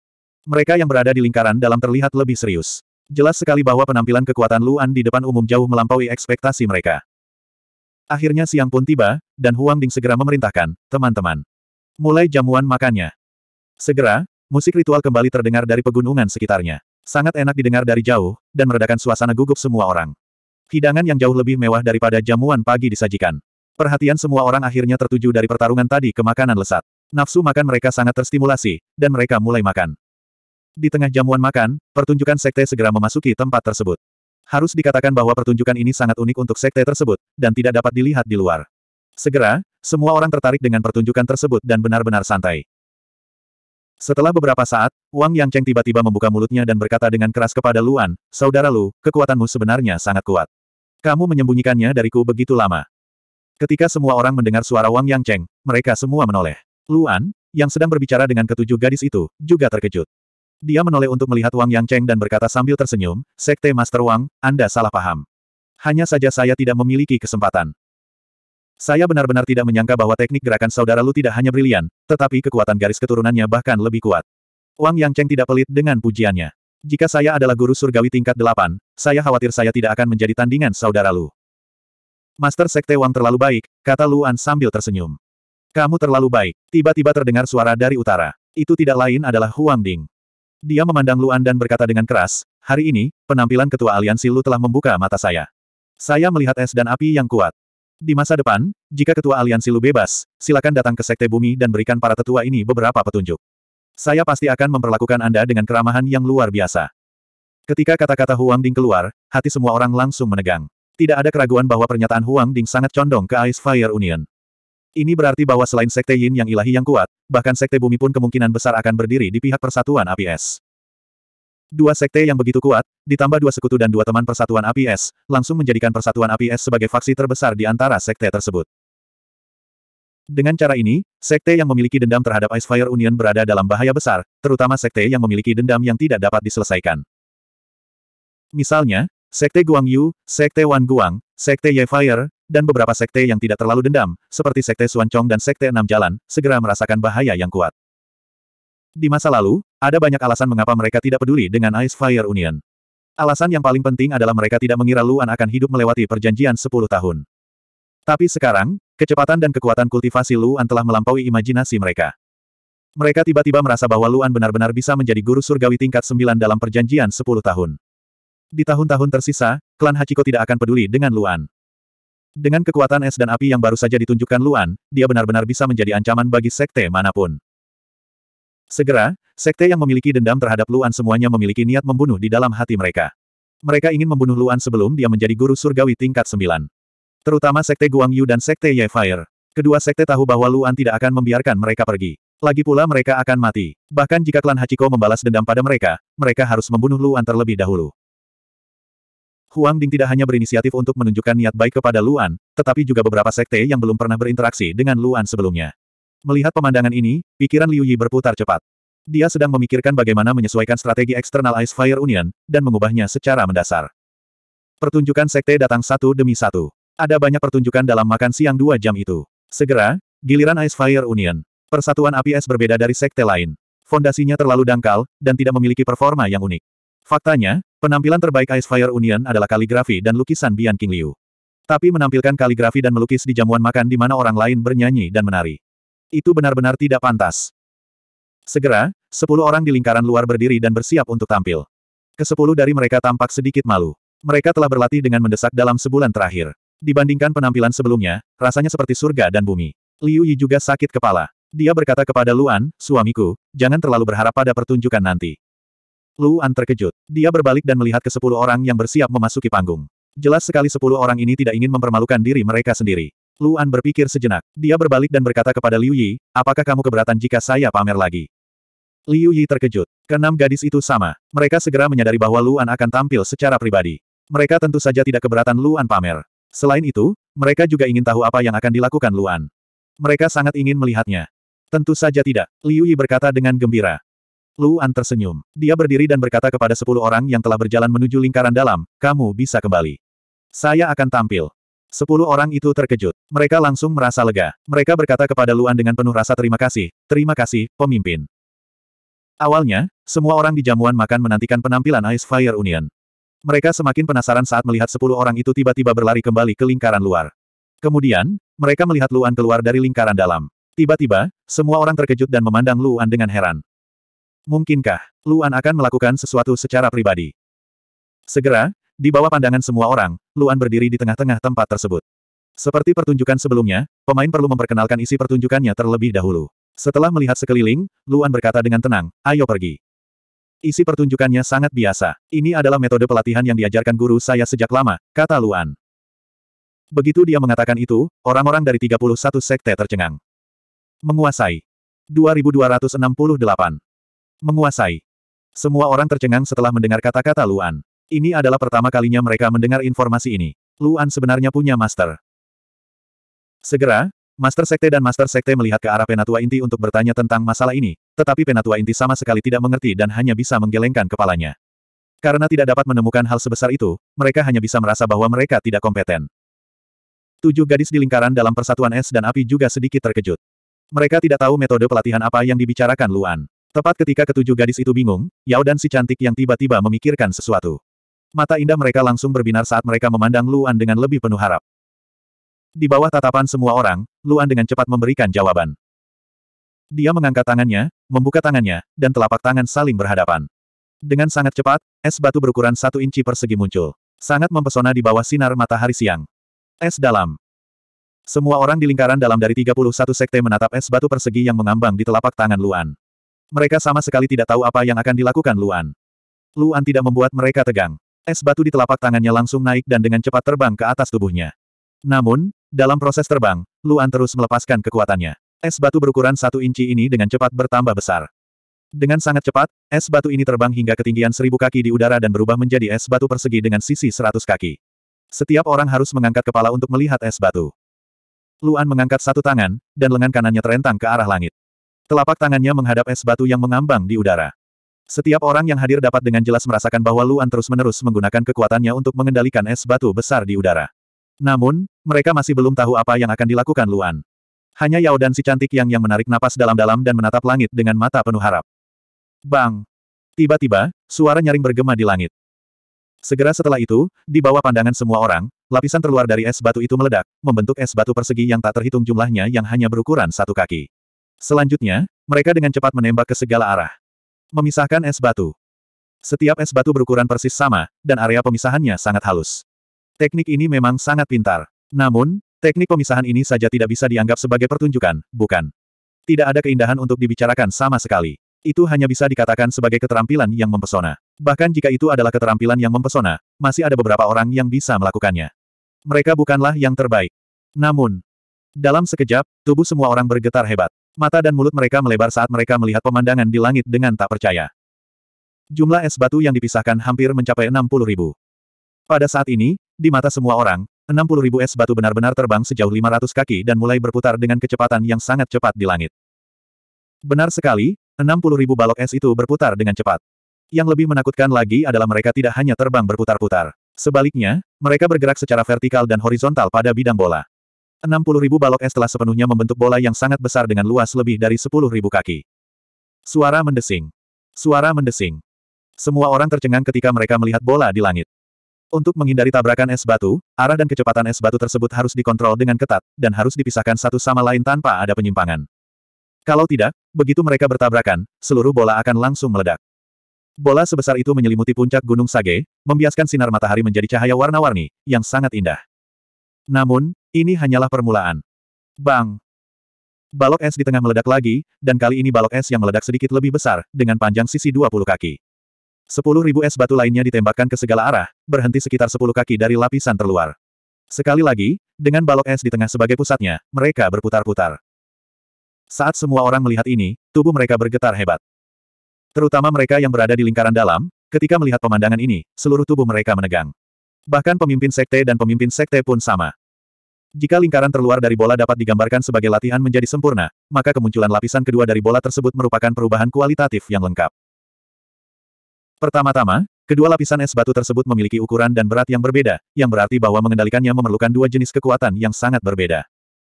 Mereka yang berada di lingkaran dalam terlihat lebih serius. Jelas sekali bahwa penampilan kekuatan Luan di depan umum jauh melampaui ekspektasi mereka. Akhirnya siang pun tiba, dan Huang Ding segera memerintahkan, teman-teman. Mulai jamuan makannya. Segera, musik ritual kembali terdengar dari pegunungan sekitarnya. Sangat enak didengar dari jauh, dan meredakan suasana gugup semua orang. Hidangan yang jauh lebih mewah daripada jamuan pagi disajikan. Perhatian semua orang akhirnya tertuju dari pertarungan tadi ke makanan lesat. Nafsu makan mereka sangat terstimulasi, dan mereka mulai makan. Di tengah jamuan makan, pertunjukan sekte segera memasuki tempat tersebut. Harus dikatakan bahwa pertunjukan ini sangat unik untuk sekte tersebut, dan tidak dapat dilihat di luar. Segera, semua orang tertarik dengan pertunjukan tersebut dan benar-benar santai. Setelah beberapa saat, Wang Yang Cheng tiba-tiba membuka mulutnya dan berkata dengan keras kepada Luan, Saudara Lu, kekuatanmu sebenarnya sangat kuat. Kamu menyembunyikannya dariku begitu lama. Ketika semua orang mendengar suara Wang Yang Cheng, mereka semua menoleh. Luan, yang sedang berbicara dengan ketujuh gadis itu, juga terkejut. Dia menoleh untuk melihat Wang Yang Cheng dan berkata sambil tersenyum, Sekte Master Wang, Anda salah paham. Hanya saja saya tidak memiliki kesempatan. Saya benar-benar tidak menyangka bahwa teknik gerakan saudara Lu tidak hanya brilian, tetapi kekuatan garis keturunannya bahkan lebih kuat. Wang Yang Cheng tidak pelit dengan pujiannya. Jika saya adalah guru surgawi tingkat delapan, saya khawatir saya tidak akan menjadi tandingan saudara Lu. Master Sekte Wang terlalu baik, kata Luan sambil tersenyum. Kamu terlalu baik. Tiba-tiba terdengar suara dari utara. Itu tidak lain adalah Huang Ding. Dia memandang Luan dan berkata dengan keras, hari ini, penampilan ketua aliansi Lu telah membuka mata saya. Saya melihat es dan api yang kuat. Di masa depan, jika ketua aliansi Lu bebas, silakan datang ke Sekte Bumi dan berikan para tetua ini beberapa petunjuk. Saya pasti akan memperlakukan Anda dengan keramahan yang luar biasa. Ketika kata-kata Huang Ding keluar, hati semua orang langsung menegang. Tidak ada keraguan bahwa pernyataan Huang Ding sangat condong ke Ice Fire Union. Ini berarti bahwa selain Sekte Yin yang ilahi yang kuat, bahkan Sekte Bumi pun kemungkinan besar akan berdiri di pihak Persatuan Api Es. Dua sekte yang begitu kuat, ditambah dua sekutu dan dua teman Persatuan Api Es, langsung menjadikan Persatuan Api Es sebagai faksi terbesar di antara sekte tersebut. Dengan cara ini, sekte yang memiliki dendam terhadap Ice Fire Union berada dalam bahaya besar, terutama sekte yang memiliki dendam yang tidak dapat diselesaikan. Misalnya, Sekte Guangyu, Sekte Wan Guang, Sekte Ye Fire, dan beberapa sekte yang tidak terlalu dendam, seperti Sekte Suancong dan Sekte Enam Jalan, segera merasakan bahaya yang kuat. Di masa lalu, ada banyak alasan mengapa mereka tidak peduli dengan Ice Fire Union. Alasan yang paling penting adalah mereka tidak mengira Luan akan hidup melewati perjanjian 10 tahun. Tapi sekarang, kecepatan dan kekuatan kultivasi Luan telah melampaui imajinasi mereka. Mereka tiba-tiba merasa bahwa Luan benar-benar bisa menjadi guru surgawi tingkat 9 dalam perjanjian 10 tahun. Di tahun-tahun tersisa, klan Hachiko tidak akan peduli dengan Luan. Dengan kekuatan es dan api yang baru saja ditunjukkan Luan, dia benar-benar bisa menjadi ancaman bagi sekte manapun. Segera, sekte yang memiliki dendam terhadap Luan semuanya memiliki niat membunuh di dalam hati mereka. Mereka ingin membunuh Luan sebelum dia menjadi guru surgawi tingkat 9. Terutama sekte Guangyu dan sekte Ye Fire. Kedua sekte tahu bahwa Luan tidak akan membiarkan mereka pergi. Lagi pula mereka akan mati. Bahkan jika klan Hachiko membalas dendam pada mereka, mereka harus membunuh Luan terlebih dahulu. Huang Ding tidak hanya berinisiatif untuk menunjukkan niat baik kepada Luan, tetapi juga beberapa sekte yang belum pernah berinteraksi dengan Luan sebelumnya. Melihat pemandangan ini, pikiran Liu Yi berputar cepat. Dia sedang memikirkan bagaimana menyesuaikan strategi eksternal Ice Fire Union, dan mengubahnya secara mendasar. Pertunjukan sekte datang satu demi satu. Ada banyak pertunjukan dalam makan siang dua jam itu. Segera, giliran Ice Fire Union. Persatuan api es berbeda dari sekte lain. Fondasinya terlalu dangkal, dan tidak memiliki performa yang unik. Faktanya, Penampilan terbaik Ice Fire Union adalah kaligrafi dan lukisan Bian King Liu. Tapi menampilkan kaligrafi dan melukis di jamuan makan di mana orang lain bernyanyi dan menari. Itu benar-benar tidak pantas. Segera, sepuluh orang di lingkaran luar berdiri dan bersiap untuk tampil. Kesepuluh dari mereka tampak sedikit malu. Mereka telah berlatih dengan mendesak dalam sebulan terakhir. Dibandingkan penampilan sebelumnya, rasanya seperti surga dan bumi. Liu Yi juga sakit kepala. Dia berkata kepada Luan, suamiku, jangan terlalu berharap pada pertunjukan nanti. Luan terkejut. Dia berbalik dan melihat ke sepuluh orang yang bersiap memasuki panggung. Jelas sekali sepuluh orang ini tidak ingin mempermalukan diri mereka sendiri. Luan berpikir sejenak. Dia berbalik dan berkata kepada Liu Yi, apakah kamu keberatan jika saya pamer lagi? Liu Yi terkejut. Kenam gadis itu sama. Mereka segera menyadari bahwa Luan akan tampil secara pribadi. Mereka tentu saja tidak keberatan Luan pamer. Selain itu, mereka juga ingin tahu apa yang akan dilakukan Luan. Mereka sangat ingin melihatnya. Tentu saja tidak, Liu Yi berkata dengan gembira. Luan tersenyum. Dia berdiri dan berkata kepada sepuluh orang yang telah berjalan menuju lingkaran dalam, kamu bisa kembali. Saya akan tampil. Sepuluh orang itu terkejut. Mereka langsung merasa lega. Mereka berkata kepada Luan dengan penuh rasa terima kasih, terima kasih, pemimpin. Awalnya, semua orang di jamuan makan menantikan penampilan Ice Fire Union. Mereka semakin penasaran saat melihat sepuluh orang itu tiba-tiba berlari kembali ke lingkaran luar. Kemudian, mereka melihat Luan keluar dari lingkaran dalam. Tiba-tiba, semua orang terkejut dan memandang Luan dengan heran. Mungkinkah, Luan akan melakukan sesuatu secara pribadi? Segera, di bawah pandangan semua orang, Luan berdiri di tengah-tengah tempat tersebut. Seperti pertunjukan sebelumnya, pemain perlu memperkenalkan isi pertunjukannya terlebih dahulu. Setelah melihat sekeliling, Luan berkata dengan tenang, ayo pergi. Isi pertunjukannya sangat biasa. Ini adalah metode pelatihan yang diajarkan guru saya sejak lama, kata Luan. Begitu dia mengatakan itu, orang-orang dari 31 sekte tercengang. Menguasai. 2268. Menguasai. Semua orang tercengang setelah mendengar kata-kata Luan. Ini adalah pertama kalinya mereka mendengar informasi ini. Luan sebenarnya punya master. Segera, Master Sekte dan Master Sekte melihat ke arah Penatua Inti untuk bertanya tentang masalah ini, tetapi Penatua Inti sama sekali tidak mengerti dan hanya bisa menggelengkan kepalanya. Karena tidak dapat menemukan hal sebesar itu, mereka hanya bisa merasa bahwa mereka tidak kompeten. Tujuh gadis di lingkaran dalam persatuan es dan api juga sedikit terkejut. Mereka tidak tahu metode pelatihan apa yang dibicarakan Luan. Tepat ketika ketujuh gadis itu bingung, Yao dan si cantik yang tiba-tiba memikirkan sesuatu. Mata indah mereka langsung berbinar saat mereka memandang Luan dengan lebih penuh harap. Di bawah tatapan semua orang, Luan dengan cepat memberikan jawaban. Dia mengangkat tangannya, membuka tangannya, dan telapak tangan saling berhadapan. Dengan sangat cepat, es batu berukuran satu inci persegi muncul. Sangat mempesona di bawah sinar matahari siang. Es dalam. Semua orang di lingkaran dalam dari 31 sekte menatap es batu persegi yang mengambang di telapak tangan Luan. Mereka sama sekali tidak tahu apa yang akan dilakukan Luan. Luan tidak membuat mereka tegang. Es batu di telapak tangannya langsung naik dan dengan cepat terbang ke atas tubuhnya. Namun, dalam proses terbang, Luan terus melepaskan kekuatannya. Es batu berukuran satu inci ini dengan cepat bertambah besar. Dengan sangat cepat, es batu ini terbang hingga ketinggian seribu kaki di udara dan berubah menjadi es batu persegi dengan sisi seratus kaki. Setiap orang harus mengangkat kepala untuk melihat es batu. Luan mengangkat satu tangan, dan lengan kanannya terentang ke arah langit. Telapak tangannya menghadap es batu yang mengambang di udara. Setiap orang yang hadir dapat dengan jelas merasakan bahwa Luan terus-menerus menggunakan kekuatannya untuk mengendalikan es batu besar di udara. Namun, mereka masih belum tahu apa yang akan dilakukan Luan. Hanya Yao dan si cantik yang yang menarik napas dalam-dalam dan menatap langit dengan mata penuh harap. Bang! Tiba-tiba, suara nyaring bergema di langit. Segera setelah itu, di bawah pandangan semua orang, lapisan terluar dari es batu itu meledak, membentuk es batu persegi yang tak terhitung jumlahnya yang hanya berukuran satu kaki. Selanjutnya, mereka dengan cepat menembak ke segala arah. Memisahkan es batu. Setiap es batu berukuran persis sama, dan area pemisahannya sangat halus. Teknik ini memang sangat pintar. Namun, teknik pemisahan ini saja tidak bisa dianggap sebagai pertunjukan, bukan? Tidak ada keindahan untuk dibicarakan sama sekali. Itu hanya bisa dikatakan sebagai keterampilan yang mempesona. Bahkan jika itu adalah keterampilan yang mempesona, masih ada beberapa orang yang bisa melakukannya. Mereka bukanlah yang terbaik. Namun, dalam sekejap, tubuh semua orang bergetar hebat. Mata dan mulut mereka melebar saat mereka melihat pemandangan di langit dengan tak percaya. Jumlah es batu yang dipisahkan hampir mencapai 60 ribu. Pada saat ini, di mata semua orang, 60 ribu es batu benar-benar terbang sejauh 500 kaki dan mulai berputar dengan kecepatan yang sangat cepat di langit. Benar sekali, 60 ribu balok es itu berputar dengan cepat. Yang lebih menakutkan lagi adalah mereka tidak hanya terbang berputar-putar. Sebaliknya, mereka bergerak secara vertikal dan horizontal pada bidang bola ribu balok es telah sepenuhnya membentuk bola yang sangat besar dengan luas lebih dari ribu kaki. Suara mendesing. Suara mendesing. Semua orang tercengang ketika mereka melihat bola di langit. Untuk menghindari tabrakan es batu, arah dan kecepatan es batu tersebut harus dikontrol dengan ketat, dan harus dipisahkan satu sama lain tanpa ada penyimpangan. Kalau tidak, begitu mereka bertabrakan, seluruh bola akan langsung meledak. Bola sebesar itu menyelimuti puncak Gunung Sage, membiaskan sinar matahari menjadi cahaya warna-warni, yang sangat indah. Namun, ini hanyalah permulaan. Bang! Balok es di tengah meledak lagi, dan kali ini balok es yang meledak sedikit lebih besar, dengan panjang sisi 20 kaki. Sepuluh ribu es batu lainnya ditembakkan ke segala arah, berhenti sekitar sepuluh kaki dari lapisan terluar. Sekali lagi, dengan balok es di tengah sebagai pusatnya, mereka berputar-putar. Saat semua orang melihat ini, tubuh mereka bergetar hebat. Terutama mereka yang berada di lingkaran dalam, ketika melihat pemandangan ini, seluruh tubuh mereka menegang. Bahkan pemimpin sekte dan pemimpin sekte pun sama. Jika lingkaran terluar dari bola dapat digambarkan sebagai latihan menjadi sempurna, maka kemunculan lapisan kedua dari bola tersebut merupakan perubahan kualitatif yang lengkap. Pertama-tama, kedua lapisan es batu tersebut memiliki ukuran dan berat yang berbeda, yang berarti bahwa mengendalikannya memerlukan dua jenis kekuatan yang sangat berbeda.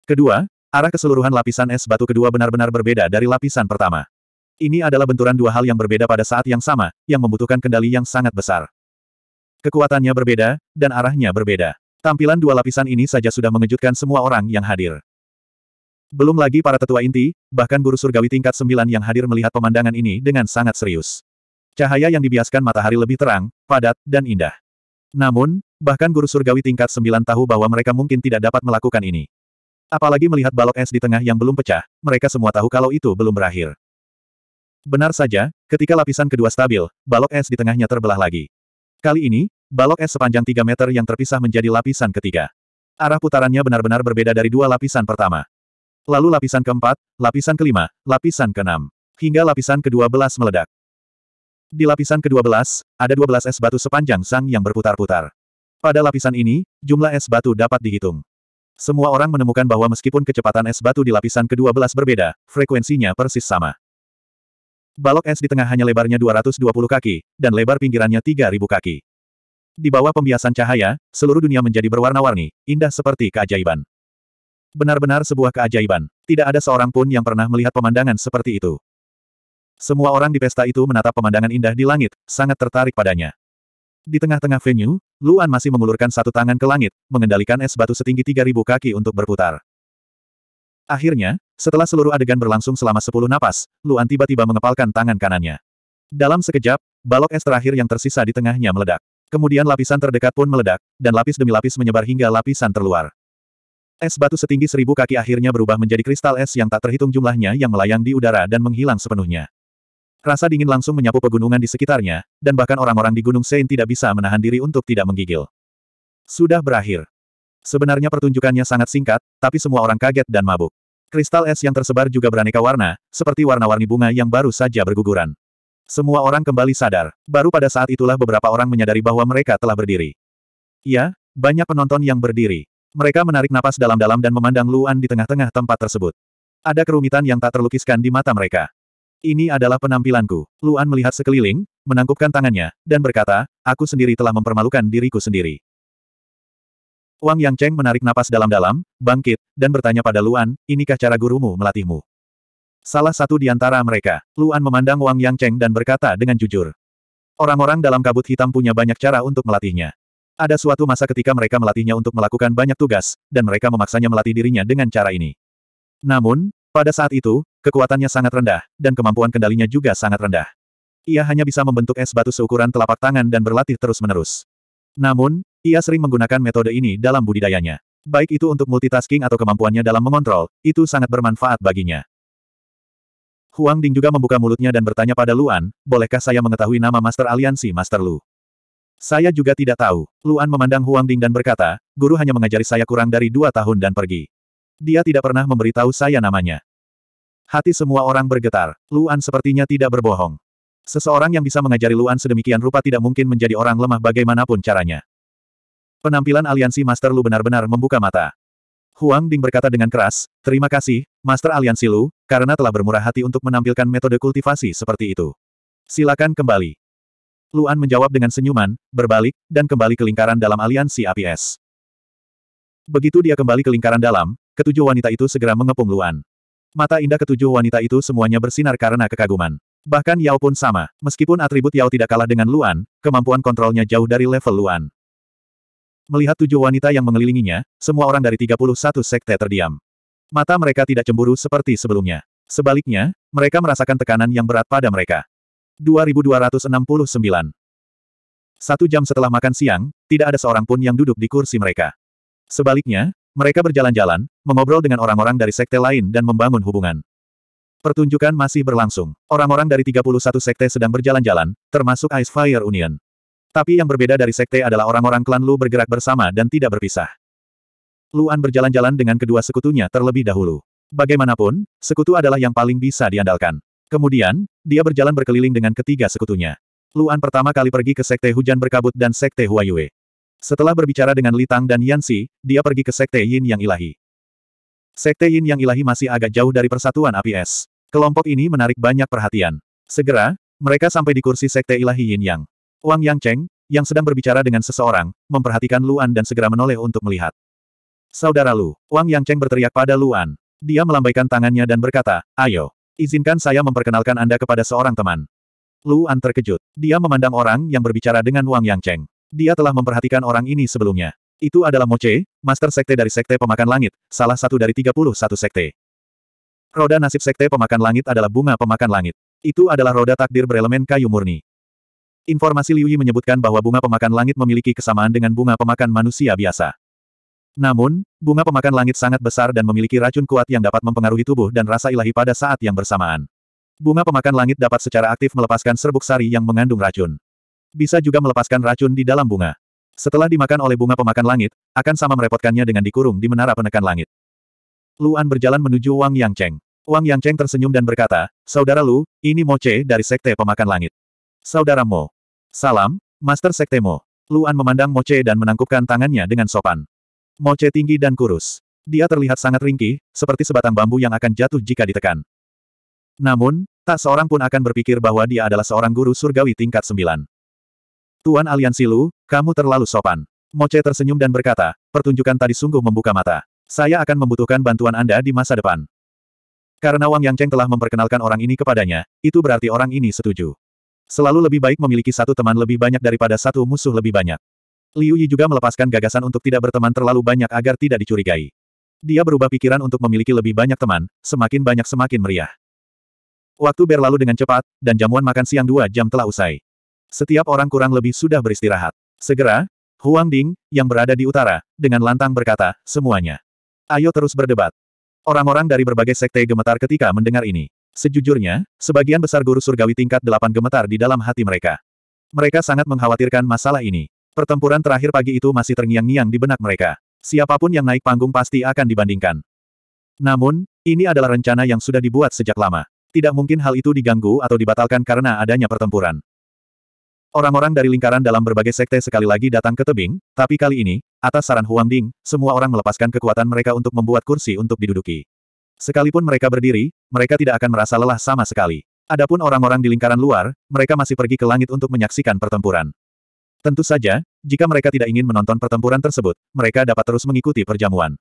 Kedua, arah keseluruhan lapisan es batu kedua benar-benar berbeda dari lapisan pertama. Ini adalah benturan dua hal yang berbeda pada saat yang sama, yang membutuhkan kendali yang sangat besar. Kekuatannya berbeda, dan arahnya berbeda. Tampilan dua lapisan ini saja sudah mengejutkan semua orang yang hadir. Belum lagi para tetua inti, bahkan guru surgawi tingkat sembilan yang hadir melihat pemandangan ini dengan sangat serius. Cahaya yang dibiaskan matahari lebih terang, padat, dan indah. Namun, bahkan guru surgawi tingkat sembilan tahu bahwa mereka mungkin tidak dapat melakukan ini. Apalagi melihat balok es di tengah yang belum pecah, mereka semua tahu kalau itu belum berakhir. Benar saja, ketika lapisan kedua stabil, balok es di tengahnya terbelah lagi. Kali ini, Balok es sepanjang 3 meter yang terpisah menjadi lapisan ketiga. Arah putarannya benar-benar berbeda dari dua lapisan pertama. Lalu lapisan keempat, lapisan kelima, lapisan keenam. Hingga lapisan kedua belas meledak. Di lapisan kedua belas, ada dua belas es batu sepanjang sang yang berputar-putar. Pada lapisan ini, jumlah es batu dapat dihitung. Semua orang menemukan bahwa meskipun kecepatan es batu di lapisan kedua belas berbeda, frekuensinya persis sama. Balok es di tengah hanya lebarnya 220 kaki, dan lebar pinggirannya 3000 kaki. Di bawah pembiasan cahaya, seluruh dunia menjadi berwarna-warni, indah seperti keajaiban. Benar-benar sebuah keajaiban. Tidak ada seorang pun yang pernah melihat pemandangan seperti itu. Semua orang di pesta itu menatap pemandangan indah di langit, sangat tertarik padanya. Di tengah-tengah venue, Luan masih mengulurkan satu tangan ke langit, mengendalikan es batu setinggi 3.000 kaki untuk berputar. Akhirnya, setelah seluruh adegan berlangsung selama 10 napas, Luan tiba-tiba mengepalkan tangan kanannya. Dalam sekejap, balok es terakhir yang tersisa di tengahnya meledak. Kemudian lapisan terdekat pun meledak, dan lapis demi lapis menyebar hingga lapisan terluar. Es batu setinggi seribu kaki akhirnya berubah menjadi kristal es yang tak terhitung jumlahnya yang melayang di udara dan menghilang sepenuhnya. Rasa dingin langsung menyapu pegunungan di sekitarnya, dan bahkan orang-orang di Gunung Sein tidak bisa menahan diri untuk tidak menggigil. Sudah berakhir. Sebenarnya pertunjukannya sangat singkat, tapi semua orang kaget dan mabuk. Kristal es yang tersebar juga beraneka warna, seperti warna-warni bunga yang baru saja berguguran. Semua orang kembali sadar, baru pada saat itulah beberapa orang menyadari bahwa mereka telah berdiri. Ya, banyak penonton yang berdiri. Mereka menarik napas dalam-dalam dan memandang Luan di tengah-tengah tempat tersebut. Ada kerumitan yang tak terlukiskan di mata mereka. Ini adalah penampilanku. Luan melihat sekeliling, menangkupkan tangannya, dan berkata, aku sendiri telah mempermalukan diriku sendiri. Wang Yang Cheng menarik napas dalam-dalam, bangkit, dan bertanya pada Luan, inikah cara gurumu melatihmu? Salah satu di antara mereka, Luan memandang Wang Yang Cheng dan berkata dengan jujur. Orang-orang dalam kabut hitam punya banyak cara untuk melatihnya. Ada suatu masa ketika mereka melatihnya untuk melakukan banyak tugas, dan mereka memaksanya melatih dirinya dengan cara ini. Namun, pada saat itu, kekuatannya sangat rendah, dan kemampuan kendalinya juga sangat rendah. Ia hanya bisa membentuk es batu seukuran telapak tangan dan berlatih terus-menerus. Namun, ia sering menggunakan metode ini dalam budidayanya. Baik itu untuk multitasking atau kemampuannya dalam mengontrol, itu sangat bermanfaat baginya. Huang Ding juga membuka mulutnya dan bertanya pada Luan, bolehkah saya mengetahui nama Master Aliansi Master Lu? Saya juga tidak tahu. Luan memandang Huang Ding dan berkata, guru hanya mengajari saya kurang dari dua tahun dan pergi. Dia tidak pernah memberitahu saya namanya. Hati semua orang bergetar. Luan sepertinya tidak berbohong. Seseorang yang bisa mengajari Luan sedemikian rupa tidak mungkin menjadi orang lemah bagaimanapun caranya. Penampilan aliansi Master Lu benar-benar membuka mata. Huang Ding berkata dengan keras, terima kasih, Master Aliansi Lu, karena telah bermurah hati untuk menampilkan metode kultivasi seperti itu. Silakan kembali. Luan menjawab dengan senyuman, berbalik, dan kembali ke lingkaran dalam aliansi APS. Begitu dia kembali ke lingkaran dalam, ketujuh wanita itu segera mengepung Luan. Mata indah ketujuh wanita itu semuanya bersinar karena kekaguman. Bahkan Yao pun sama, meskipun atribut Yao tidak kalah dengan Luan, kemampuan kontrolnya jauh dari level Luan. Melihat tujuh wanita yang mengelilinginya, semua orang dari 31 sekte terdiam. Mata mereka tidak cemburu seperti sebelumnya. Sebaliknya, mereka merasakan tekanan yang berat pada mereka. 2269 Satu jam setelah makan siang, tidak ada seorang pun yang duduk di kursi mereka. Sebaliknya, mereka berjalan-jalan, mengobrol dengan orang-orang dari sekte lain dan membangun hubungan. Pertunjukan masih berlangsung. Orang-orang dari 31 sekte sedang berjalan-jalan, termasuk Ice Fire Union. Tapi yang berbeda dari sekte adalah orang-orang klan Lu bergerak bersama dan tidak berpisah. Luan berjalan-jalan dengan kedua sekutunya terlebih dahulu. Bagaimanapun, sekutu adalah yang paling bisa diandalkan. Kemudian, dia berjalan berkeliling dengan ketiga sekutunya. Luan pertama kali pergi ke sekte hujan berkabut dan sekte Huayue. Setelah berbicara dengan Litang dan Yansi, dia pergi ke sekte Yin yang ilahi. Sekte Yin yang ilahi masih agak jauh dari persatuan APS. Kelompok ini menarik banyak perhatian. Segera, mereka sampai di kursi sekte ilahi Yin Yang. Wang Yang Cheng, yang sedang berbicara dengan seseorang, memperhatikan Luan dan segera menoleh untuk melihat. Saudara Lu, Wang Yang Cheng berteriak pada Luan. Dia melambaikan tangannya dan berkata, ayo, izinkan saya memperkenalkan Anda kepada seorang teman. Luan terkejut. Dia memandang orang yang berbicara dengan Wang Yang Cheng. Dia telah memperhatikan orang ini sebelumnya. Itu adalah Moche, Master Sekte dari Sekte Pemakan Langit, salah satu dari 31 Sekte. Roda nasib Sekte Pemakan Langit adalah bunga pemakan langit. Itu adalah roda takdir berelemen kayu murni. Informasi Liu Yi menyebutkan bahwa bunga pemakan langit memiliki kesamaan dengan bunga pemakan manusia biasa. Namun, bunga pemakan langit sangat besar dan memiliki racun kuat yang dapat mempengaruhi tubuh dan rasa ilahi pada saat yang bersamaan. Bunga pemakan langit dapat secara aktif melepaskan serbuk sari yang mengandung racun. Bisa juga melepaskan racun di dalam bunga. Setelah dimakan oleh bunga pemakan langit, akan sama merepotkannya dengan dikurung di menara penekan langit. Luan berjalan menuju Wang Yangcheng. Wang Yangcheng tersenyum dan berkata, Saudara Lu, ini Moce dari Sekte Pemakan Langit. Saudara Mo, Salam, Master Sektemo. Luan memandang Moce dan menangkupkan tangannya dengan sopan. Moce tinggi dan kurus. Dia terlihat sangat ringkih, seperti sebatang bambu yang akan jatuh jika ditekan. Namun, tak seorang pun akan berpikir bahwa dia adalah seorang guru surgawi tingkat sembilan. Tuan Aliansi Lu, kamu terlalu sopan. Moce tersenyum dan berkata, pertunjukan tadi sungguh membuka mata. Saya akan membutuhkan bantuan Anda di masa depan. Karena Wang Yangcheng telah memperkenalkan orang ini kepadanya, itu berarti orang ini setuju. Selalu lebih baik memiliki satu teman lebih banyak daripada satu musuh lebih banyak. Liu Yi juga melepaskan gagasan untuk tidak berteman terlalu banyak agar tidak dicurigai. Dia berubah pikiran untuk memiliki lebih banyak teman, semakin banyak semakin meriah. Waktu berlalu dengan cepat, dan jamuan makan siang dua jam telah usai. Setiap orang kurang lebih sudah beristirahat. Segera, Huang Ding, yang berada di utara, dengan lantang berkata, semuanya. Ayo terus berdebat. Orang-orang dari berbagai sekte gemetar ketika mendengar ini. Sejujurnya, sebagian besar guru surgawi tingkat delapan gemetar di dalam hati mereka. Mereka sangat mengkhawatirkan masalah ini. Pertempuran terakhir pagi itu masih terngiang-ngiang di benak mereka. Siapapun yang naik panggung pasti akan dibandingkan. Namun, ini adalah rencana yang sudah dibuat sejak lama. Tidak mungkin hal itu diganggu atau dibatalkan karena adanya pertempuran. Orang-orang dari lingkaran dalam berbagai sekte sekali lagi datang ke tebing, tapi kali ini, atas saran Huang Ding, semua orang melepaskan kekuatan mereka untuk membuat kursi untuk diduduki. Sekalipun mereka berdiri, mereka tidak akan merasa lelah sama sekali. Adapun orang-orang di lingkaran luar, mereka masih pergi ke langit untuk menyaksikan pertempuran. Tentu saja, jika mereka tidak ingin menonton pertempuran tersebut, mereka dapat terus mengikuti perjamuan.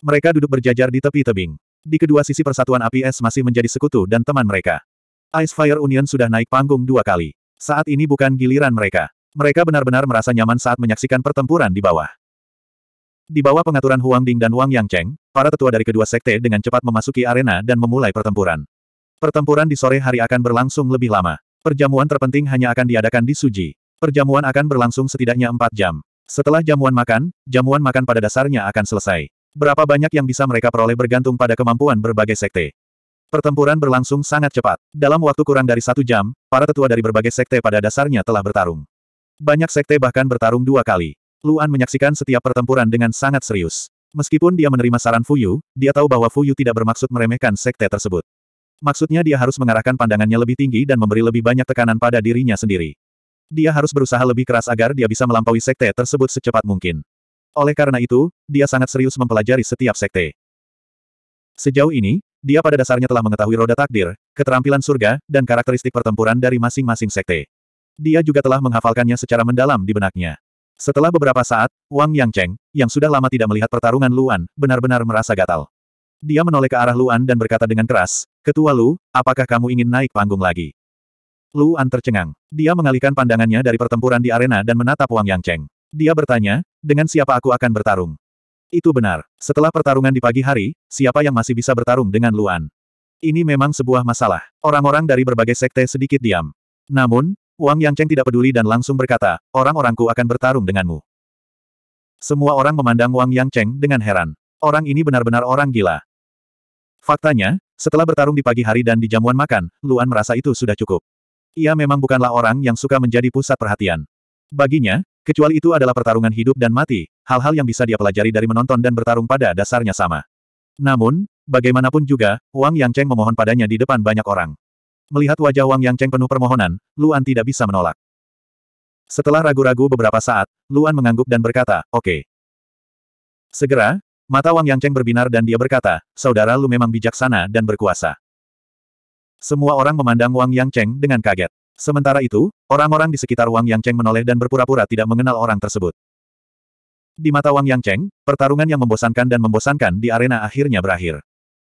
Mereka duduk berjajar di tepi tebing. Di kedua sisi persatuan api es masih menjadi sekutu dan teman mereka. Ice Fire Union sudah naik panggung dua kali. Saat ini bukan giliran mereka. Mereka benar-benar merasa nyaman saat menyaksikan pertempuran di bawah. Di bawah pengaturan Huang Ding dan Wang Yang Cheng, para tetua dari kedua sekte dengan cepat memasuki arena dan memulai pertempuran. Pertempuran di sore hari akan berlangsung lebih lama. Perjamuan terpenting hanya akan diadakan di Suji. Perjamuan akan berlangsung setidaknya empat jam. Setelah jamuan makan, jamuan makan pada dasarnya akan selesai. Berapa banyak yang bisa mereka peroleh bergantung pada kemampuan berbagai sekte. Pertempuran berlangsung sangat cepat. Dalam waktu kurang dari satu jam, para tetua dari berbagai sekte pada dasarnya telah bertarung. Banyak sekte bahkan bertarung dua kali. Luan menyaksikan setiap pertempuran dengan sangat serius. Meskipun dia menerima saran Fuyu, dia tahu bahwa Fuyu tidak bermaksud meremehkan sekte tersebut. Maksudnya dia harus mengarahkan pandangannya lebih tinggi dan memberi lebih banyak tekanan pada dirinya sendiri. Dia harus berusaha lebih keras agar dia bisa melampaui sekte tersebut secepat mungkin. Oleh karena itu, dia sangat serius mempelajari setiap sekte. Sejauh ini, dia pada dasarnya telah mengetahui roda takdir, keterampilan surga, dan karakteristik pertempuran dari masing-masing sekte. Dia juga telah menghafalkannya secara mendalam di benaknya. Setelah beberapa saat, Wang Yangcheng, yang sudah lama tidak melihat pertarungan Luan, benar-benar merasa gatal. Dia menoleh ke arah Luan dan berkata dengan keras, Ketua Lu, apakah kamu ingin naik panggung lagi? Luan tercengang. Dia mengalihkan pandangannya dari pertempuran di arena dan menatap Wang Yangcheng. Dia bertanya, dengan siapa aku akan bertarung? Itu benar. Setelah pertarungan di pagi hari, siapa yang masih bisa bertarung dengan Luan? Ini memang sebuah masalah. Orang-orang dari berbagai sekte sedikit diam. Namun, Wang Yangcheng tidak peduli dan langsung berkata, orang-orangku akan bertarung denganmu. Semua orang memandang Wang Yangcheng dengan heran. Orang ini benar-benar orang gila. Faktanya, setelah bertarung di pagi hari dan di jamuan makan, Luan merasa itu sudah cukup. Ia memang bukanlah orang yang suka menjadi pusat perhatian. Baginya, kecuali itu adalah pertarungan hidup dan mati, hal-hal yang bisa dia pelajari dari menonton dan bertarung pada dasarnya sama. Namun, bagaimanapun juga, Wang Yangcheng memohon padanya di depan banyak orang. Melihat wajah Wang Yang Cheng penuh permohonan, Luan tidak bisa menolak. Setelah ragu-ragu beberapa saat, Luan mengangguk dan berkata, oke. Okay. Segera, mata Wang Yang Cheng berbinar dan dia berkata, saudara Lu memang bijaksana dan berkuasa. Semua orang memandang Wang Yang Cheng dengan kaget. Sementara itu, orang-orang di sekitar Wang Yang Cheng menoleh dan berpura-pura tidak mengenal orang tersebut. Di mata Wang Yang Cheng, pertarungan yang membosankan dan membosankan di arena akhirnya berakhir.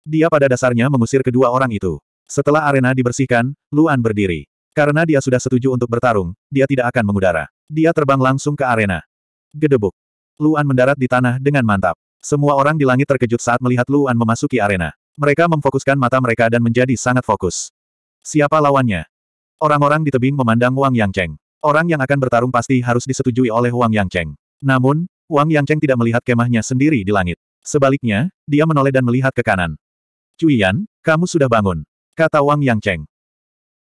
Dia pada dasarnya mengusir kedua orang itu. Setelah arena dibersihkan, Luan berdiri. Karena dia sudah setuju untuk bertarung, dia tidak akan mengudara. Dia terbang langsung ke arena. Gedebuk. Luan mendarat di tanah dengan mantap. Semua orang di langit terkejut saat melihat Luan memasuki arena. Mereka memfokuskan mata mereka dan menjadi sangat fokus. Siapa lawannya? Orang-orang di tebing memandang Wang Yangcheng. Orang yang akan bertarung pasti harus disetujui oleh Wang Yangcheng. Namun, Wang Yangcheng tidak melihat kemahnya sendiri di langit. Sebaliknya, dia menoleh dan melihat ke kanan. Yan, kamu sudah bangun. Kata Wang Yang Cheng.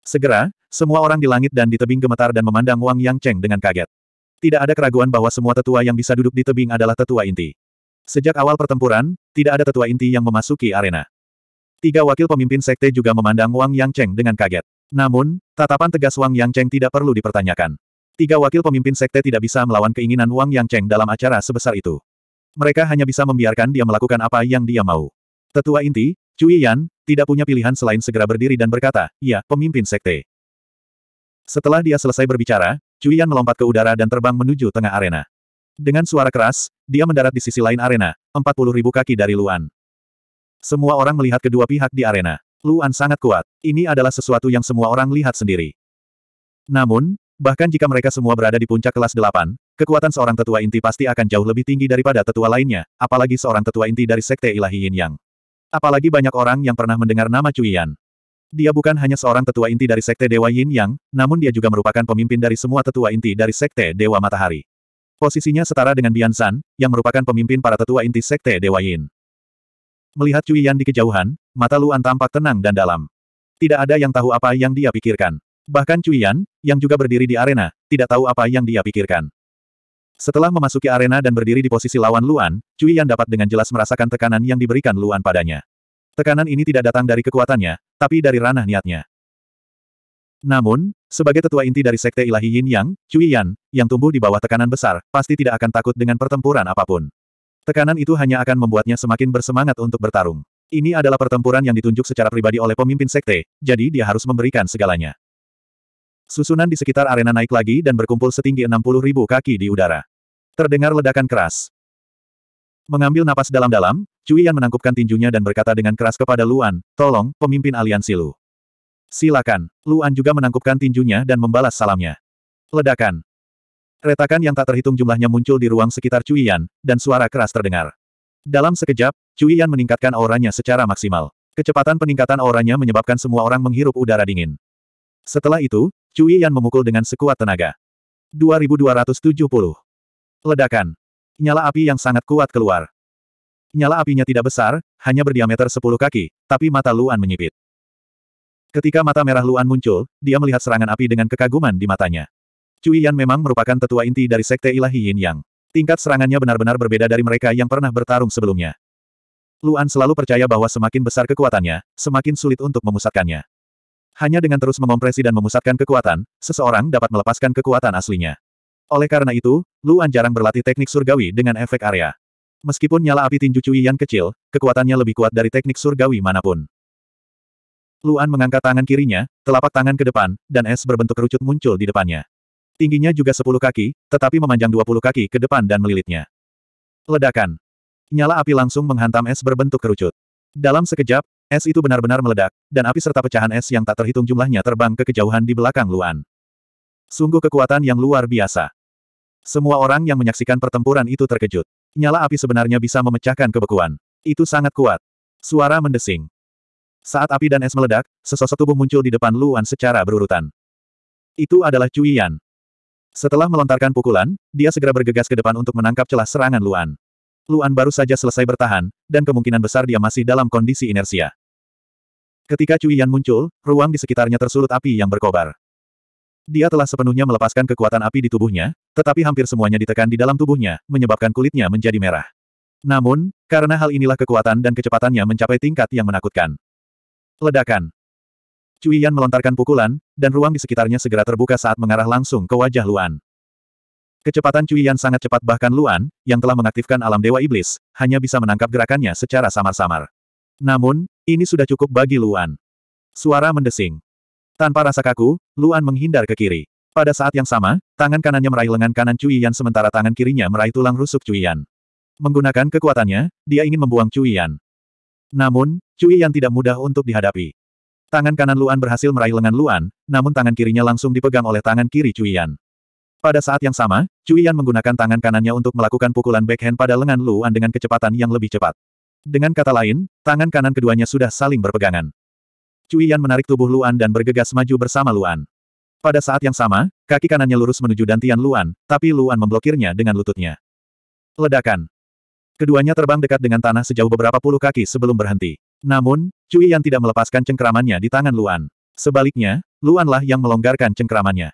Segera, semua orang di langit dan di tebing gemetar dan memandang Wang Yang Cheng dengan kaget. Tidak ada keraguan bahwa semua tetua yang bisa duduk di tebing adalah tetua inti. Sejak awal pertempuran, tidak ada tetua inti yang memasuki arena. Tiga wakil pemimpin sekte juga memandang Wang Yang Cheng dengan kaget. Namun, tatapan tegas Wang Yang Cheng tidak perlu dipertanyakan. Tiga wakil pemimpin sekte tidak bisa melawan keinginan Wang Yang Cheng dalam acara sebesar itu. Mereka hanya bisa membiarkan dia melakukan apa yang dia mau. Tetua inti, Cui Yan, tidak punya pilihan selain segera berdiri dan berkata, ya, pemimpin sekte. Setelah dia selesai berbicara, Cui Yan melompat ke udara dan terbang menuju tengah arena. Dengan suara keras, dia mendarat di sisi lain arena, 40 ribu kaki dari Luan. Semua orang melihat kedua pihak di arena. Luan sangat kuat. Ini adalah sesuatu yang semua orang lihat sendiri. Namun, bahkan jika mereka semua berada di puncak kelas 8, kekuatan seorang tetua inti pasti akan jauh lebih tinggi daripada tetua lainnya, apalagi seorang tetua inti dari Sekte Ilahi Yin Yang. Apalagi banyak orang yang pernah mendengar nama Yan. Dia bukan hanya seorang tetua inti dari Sekte Dewa Yin Yang, namun dia juga merupakan pemimpin dari semua tetua inti dari Sekte Dewa Matahari. Posisinya setara dengan Bian San, yang merupakan pemimpin para tetua inti Sekte Dewa Yin. Melihat Yan di kejauhan, mata Luan tampak tenang dan dalam. Tidak ada yang tahu apa yang dia pikirkan. Bahkan Yan, yang juga berdiri di arena, tidak tahu apa yang dia pikirkan. Setelah memasuki arena dan berdiri di posisi lawan Luan, Cui Yan dapat dengan jelas merasakan tekanan yang diberikan Luan padanya. Tekanan ini tidak datang dari kekuatannya, tapi dari ranah niatnya. Namun, sebagai tetua inti dari Sekte Ilahi Yin Yang, Cui Yan, yang tumbuh di bawah tekanan besar, pasti tidak akan takut dengan pertempuran apapun. Tekanan itu hanya akan membuatnya semakin bersemangat untuk bertarung. Ini adalah pertempuran yang ditunjuk secara pribadi oleh pemimpin Sekte, jadi dia harus memberikan segalanya. Susunan di sekitar arena naik lagi dan berkumpul setinggi 60 ribu kaki di udara. Terdengar ledakan keras. Mengambil napas dalam-dalam, Cui Yan menangkupkan tinjunya dan berkata dengan keras kepada Luan, tolong, pemimpin aliansi Lu. Silakan. Luan juga menangkupkan tinjunya dan membalas salamnya. Ledakan. Retakan yang tak terhitung jumlahnya muncul di ruang sekitar Cui Yan, dan suara keras terdengar. Dalam sekejap, Cui Yan meningkatkan auranya secara maksimal. Kecepatan peningkatan auranya menyebabkan semua orang menghirup udara dingin. Setelah itu, Cui Yan memukul dengan sekuat tenaga. 2270. Ledakan. Nyala api yang sangat kuat keluar. Nyala apinya tidak besar, hanya berdiameter 10 kaki, tapi mata Luan menyipit. Ketika mata merah Luan muncul, dia melihat serangan api dengan kekaguman di matanya. Cui Yan memang merupakan tetua inti dari Sekte Ilahi Yin Yang. Tingkat serangannya benar-benar berbeda dari mereka yang pernah bertarung sebelumnya. Luan selalu percaya bahwa semakin besar kekuatannya, semakin sulit untuk memusatkannya. Hanya dengan terus mengompresi dan memusatkan kekuatan, seseorang dapat melepaskan kekuatan aslinya. Oleh karena itu, Luan jarang berlatih teknik surgawi dengan efek area. Meskipun nyala api tinju Cui yang kecil, kekuatannya lebih kuat dari teknik surgawi manapun. Luan mengangkat tangan kirinya, telapak tangan ke depan, dan es berbentuk kerucut muncul di depannya. Tingginya juga 10 kaki, tetapi memanjang 20 kaki ke depan dan melilitnya. Ledakan. Nyala api langsung menghantam es berbentuk kerucut. Dalam sekejap, Es itu benar-benar meledak, dan api serta pecahan es yang tak terhitung jumlahnya terbang ke kejauhan di belakang Luan. Sungguh kekuatan yang luar biasa. Semua orang yang menyaksikan pertempuran itu terkejut. Nyala api sebenarnya bisa memecahkan kebekuan. Itu sangat kuat. Suara mendesing. Saat api dan es meledak, sesosok tubuh muncul di depan Luan secara berurutan. Itu adalah Cui Yan. Setelah melontarkan pukulan, dia segera bergegas ke depan untuk menangkap celah serangan Luan. Luan baru saja selesai bertahan, dan kemungkinan besar dia masih dalam kondisi inersia. Ketika Cui Yan muncul, ruang di sekitarnya tersulut api yang berkobar. Dia telah sepenuhnya melepaskan kekuatan api di tubuhnya, tetapi hampir semuanya ditekan di dalam tubuhnya, menyebabkan kulitnya menjadi merah. Namun, karena hal inilah kekuatan dan kecepatannya mencapai tingkat yang menakutkan. Ledakan. Cui Yan melontarkan pukulan, dan ruang di sekitarnya segera terbuka saat mengarah langsung ke wajah Luan. Kecepatan Cui Yan sangat cepat bahkan Luan, yang telah mengaktifkan alam Dewa Iblis, hanya bisa menangkap gerakannya secara samar-samar. Namun, ini sudah cukup bagi Luan. Suara mendesing. Tanpa rasa kaku, Luan menghindar ke kiri. Pada saat yang sama, tangan kanannya meraih lengan kanan Cuiyan sementara tangan kirinya meraih tulang rusuk Cuiyan. Menggunakan kekuatannya, dia ingin membuang Cuiyan. Namun, Cuiyan tidak mudah untuk dihadapi. Tangan kanan Luan berhasil meraih lengan Luan, namun tangan kirinya langsung dipegang oleh tangan kiri Cuiyan. Pada saat yang sama, Cuiyan menggunakan tangan kanannya untuk melakukan pukulan backhand pada lengan Luan dengan kecepatan yang lebih cepat. Dengan kata lain, tangan kanan keduanya sudah saling berpegangan. Cui Yan menarik tubuh Luan dan bergegas maju bersama Luan. Pada saat yang sama, kaki kanannya lurus menuju dantian Luan, tapi Luan memblokirnya dengan lututnya. Ledakan. Keduanya terbang dekat dengan tanah sejauh beberapa puluh kaki sebelum berhenti. Namun, Cui Yan tidak melepaskan cengkramannya di tangan Luan. Sebaliknya, Luanlah yang melonggarkan cengkramannya.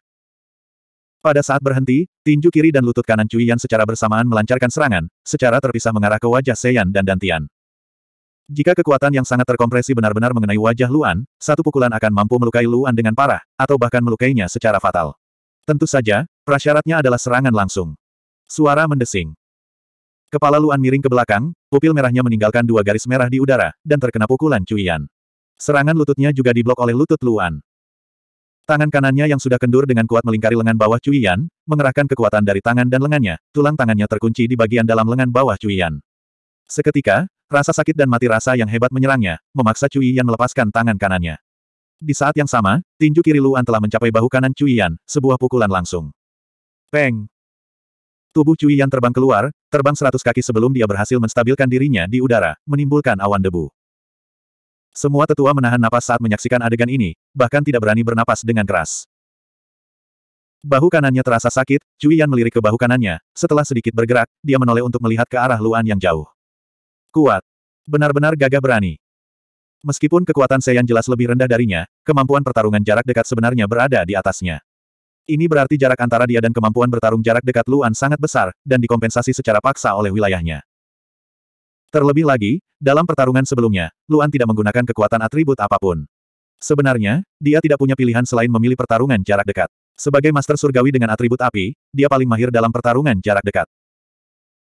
Pada saat berhenti, tinju kiri dan lutut kanan Cui Yan secara bersamaan melancarkan serangan, secara terpisah mengarah ke wajah Seyan dan Dantian. Jika kekuatan yang sangat terkompresi benar-benar mengenai wajah Luan, satu pukulan akan mampu melukai Luan dengan parah, atau bahkan melukainya secara fatal. Tentu saja, prasyaratnya adalah serangan langsung. Suara mendesing. Kepala Luan miring ke belakang, pupil merahnya meninggalkan dua garis merah di udara, dan terkena pukulan Cui Yan. Serangan lututnya juga diblok oleh lutut Luan. Tangan kanannya yang sudah kendur dengan kuat melingkari lengan bawah Cuiyan, mengerahkan kekuatan dari tangan dan lengannya, tulang tangannya terkunci di bagian dalam lengan bawah Cuiyan. Seketika, rasa sakit dan mati rasa yang hebat menyerangnya, memaksa Cuiyan melepaskan tangan kanannya. Di saat yang sama, tinju kiri Luan telah mencapai bahu kanan Cuiyan, sebuah pukulan langsung. Peng! Tubuh Cuiyan terbang keluar, terbang seratus kaki sebelum dia berhasil menstabilkan dirinya di udara, menimbulkan awan debu. Semua tetua menahan napas saat menyaksikan adegan ini, bahkan tidak berani bernapas dengan keras. Bahu kanannya terasa sakit, Cui Yan melirik ke bahu kanannya, setelah sedikit bergerak, dia menoleh untuk melihat ke arah Luan yang jauh. Kuat. Benar-benar gagah berani. Meskipun kekuatan Seyan jelas lebih rendah darinya, kemampuan pertarungan jarak dekat sebenarnya berada di atasnya. Ini berarti jarak antara dia dan kemampuan bertarung jarak dekat Luan sangat besar, dan dikompensasi secara paksa oleh wilayahnya. Terlebih lagi, dalam pertarungan sebelumnya, Luan tidak menggunakan kekuatan atribut apapun. Sebenarnya, dia tidak punya pilihan selain memilih pertarungan jarak dekat. Sebagai master surgawi dengan atribut api, dia paling mahir dalam pertarungan jarak dekat.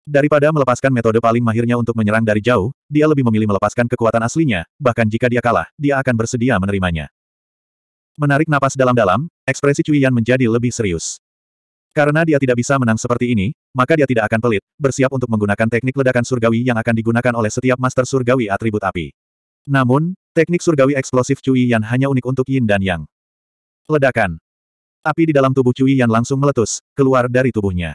Daripada melepaskan metode paling mahirnya untuk menyerang dari jauh, dia lebih memilih melepaskan kekuatan aslinya, bahkan jika dia kalah, dia akan bersedia menerimanya. Menarik napas dalam-dalam, ekspresi Cui Yan menjadi lebih serius. Karena dia tidak bisa menang seperti ini, maka dia tidak akan pelit, bersiap untuk menggunakan teknik ledakan surgawi yang akan digunakan oleh setiap master surgawi atribut api. Namun, teknik surgawi eksplosif Cui Yan hanya unik untuk Yin dan Yang. Ledakan. Api di dalam tubuh Cui Yan langsung meletus, keluar dari tubuhnya.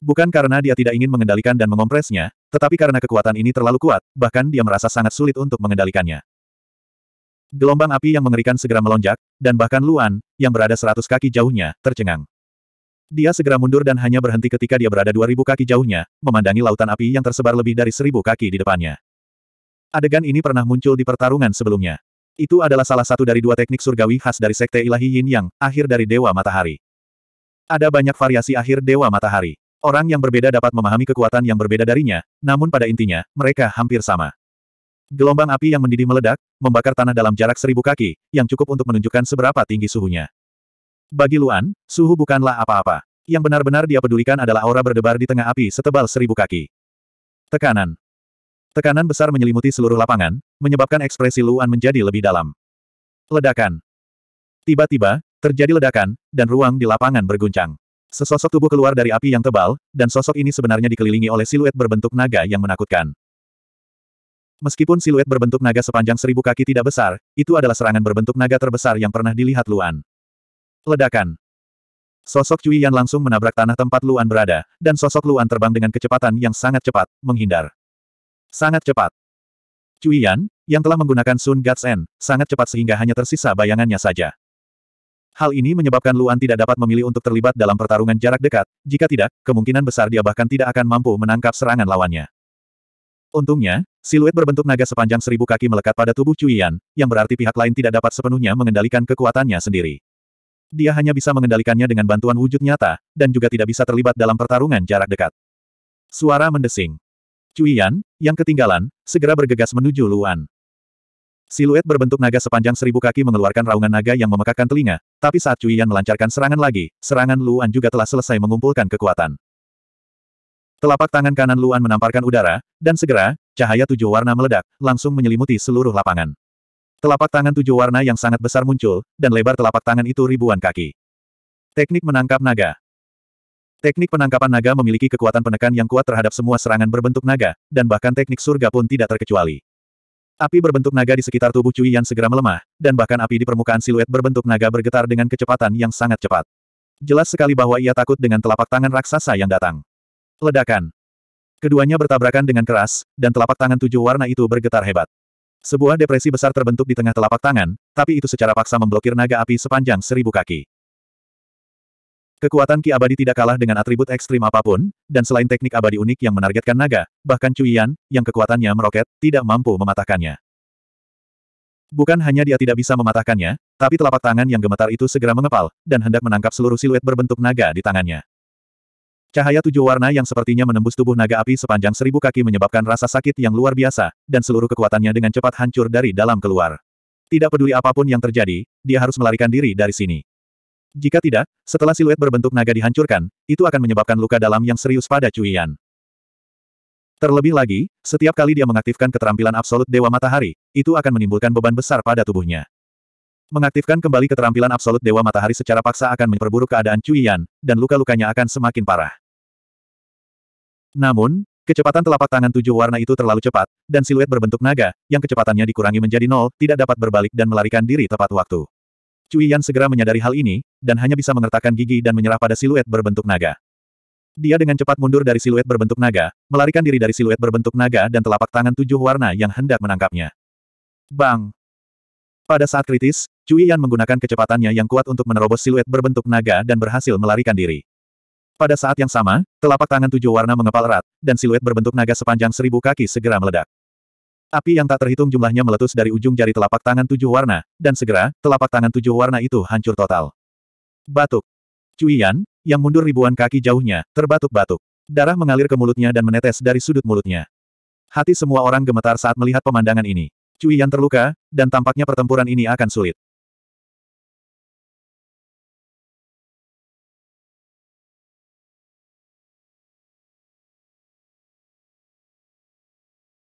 Bukan karena dia tidak ingin mengendalikan dan mengompresnya, tetapi karena kekuatan ini terlalu kuat, bahkan dia merasa sangat sulit untuk mengendalikannya. Gelombang api yang mengerikan segera melonjak, dan bahkan Luan, yang berada seratus kaki jauhnya, tercengang. Dia segera mundur dan hanya berhenti ketika dia berada 2000 kaki jauhnya, memandangi lautan api yang tersebar lebih dari 1000 kaki di depannya. Adegan ini pernah muncul di pertarungan sebelumnya. Itu adalah salah satu dari dua teknik surgawi khas dari Sekte Ilahi Yin Yang, akhir dari Dewa Matahari. Ada banyak variasi akhir Dewa Matahari. Orang yang berbeda dapat memahami kekuatan yang berbeda darinya, namun pada intinya, mereka hampir sama. Gelombang api yang mendidih meledak, membakar tanah dalam jarak seribu kaki, yang cukup untuk menunjukkan seberapa tinggi suhunya. Bagi Luan, suhu bukanlah apa-apa. Yang benar-benar dia pedulikan adalah aura berdebar di tengah api setebal seribu kaki. Tekanan. Tekanan besar menyelimuti seluruh lapangan, menyebabkan ekspresi Luan menjadi lebih dalam. Ledakan. Tiba-tiba, terjadi ledakan, dan ruang di lapangan berguncang. Sesosok tubuh keluar dari api yang tebal, dan sosok ini sebenarnya dikelilingi oleh siluet berbentuk naga yang menakutkan. Meskipun siluet berbentuk naga sepanjang seribu kaki tidak besar, itu adalah serangan berbentuk naga terbesar yang pernah dilihat Luan. Ledakan. Sosok Cui Yan langsung menabrak tanah tempat Luan berada, dan sosok Luan terbang dengan kecepatan yang sangat cepat, menghindar. Sangat cepat. Cui Yan, yang telah menggunakan Sun Gatsen, sangat cepat sehingga hanya tersisa bayangannya saja. Hal ini menyebabkan Luan tidak dapat memilih untuk terlibat dalam pertarungan jarak dekat, jika tidak, kemungkinan besar dia bahkan tidak akan mampu menangkap serangan lawannya. Untungnya, siluet berbentuk naga sepanjang seribu kaki melekat pada tubuh Cui Yan, yang berarti pihak lain tidak dapat sepenuhnya mengendalikan kekuatannya sendiri dia hanya bisa mengendalikannya dengan bantuan wujud nyata, dan juga tidak bisa terlibat dalam pertarungan jarak dekat. Suara mendesing. Cuian, yang ketinggalan, segera bergegas menuju Luan. Siluet berbentuk naga sepanjang seribu kaki mengeluarkan raungan naga yang memekakkan telinga, tapi saat Cuian melancarkan serangan lagi, serangan Luan juga telah selesai mengumpulkan kekuatan. Telapak tangan kanan Luan menamparkan udara, dan segera, cahaya tujuh warna meledak, langsung menyelimuti seluruh lapangan. Telapak tangan tujuh warna yang sangat besar muncul, dan lebar telapak tangan itu ribuan kaki. Teknik menangkap naga. Teknik penangkapan naga memiliki kekuatan penekan yang kuat terhadap semua serangan berbentuk naga, dan bahkan teknik surga pun tidak terkecuali. Api berbentuk naga di sekitar tubuh Cui Yan segera melemah, dan bahkan api di permukaan siluet berbentuk naga bergetar dengan kecepatan yang sangat cepat. Jelas sekali bahwa ia takut dengan telapak tangan raksasa yang datang. Ledakan. Keduanya bertabrakan dengan keras, dan telapak tangan tujuh warna itu bergetar hebat. Sebuah depresi besar terbentuk di tengah telapak tangan, tapi itu secara paksa memblokir naga api sepanjang seribu kaki. Kekuatan Ki Abadi tidak kalah dengan atribut ekstrim apapun, dan selain teknik abadi unik yang menargetkan naga, bahkan Cuian, yang kekuatannya meroket, tidak mampu mematahkannya. Bukan hanya dia tidak bisa mematahkannya, tapi telapak tangan yang gemetar itu segera mengepal, dan hendak menangkap seluruh siluet berbentuk naga di tangannya. Cahaya tujuh warna yang sepertinya menembus tubuh naga api sepanjang seribu kaki menyebabkan rasa sakit yang luar biasa, dan seluruh kekuatannya dengan cepat hancur dari dalam keluar. Tidak peduli apapun yang terjadi, dia harus melarikan diri dari sini. Jika tidak, setelah siluet berbentuk naga dihancurkan, itu akan menyebabkan luka dalam yang serius pada cuyian. Terlebih lagi, setiap kali dia mengaktifkan keterampilan absolut Dewa Matahari, itu akan menimbulkan beban besar pada tubuhnya. Mengaktifkan kembali keterampilan absolut Dewa Matahari secara paksa akan memperburuk keadaan cuyian, dan luka-lukanya akan semakin parah. Namun, kecepatan telapak tangan tujuh warna itu terlalu cepat, dan siluet berbentuk naga, yang kecepatannya dikurangi menjadi nol, tidak dapat berbalik dan melarikan diri tepat waktu. Cui Yan segera menyadari hal ini, dan hanya bisa mengertakkan gigi dan menyerah pada siluet berbentuk naga. Dia dengan cepat mundur dari siluet berbentuk naga, melarikan diri dari siluet berbentuk naga dan telapak tangan tujuh warna yang hendak menangkapnya. Bang! Pada saat kritis, Cui Yan menggunakan kecepatannya yang kuat untuk menerobos siluet berbentuk naga dan berhasil melarikan diri. Pada saat yang sama, telapak tangan tujuh warna mengepal erat, dan siluet berbentuk naga sepanjang seribu kaki segera meledak. Api yang tak terhitung jumlahnya meletus dari ujung jari telapak tangan tujuh warna, dan segera, telapak tangan tujuh warna itu hancur total. Batuk. Yan, yang mundur ribuan kaki jauhnya, terbatuk-batuk. Darah mengalir ke mulutnya dan menetes dari sudut mulutnya. Hati semua orang gemetar saat melihat pemandangan ini. Yan terluka, dan tampaknya pertempuran ini akan sulit.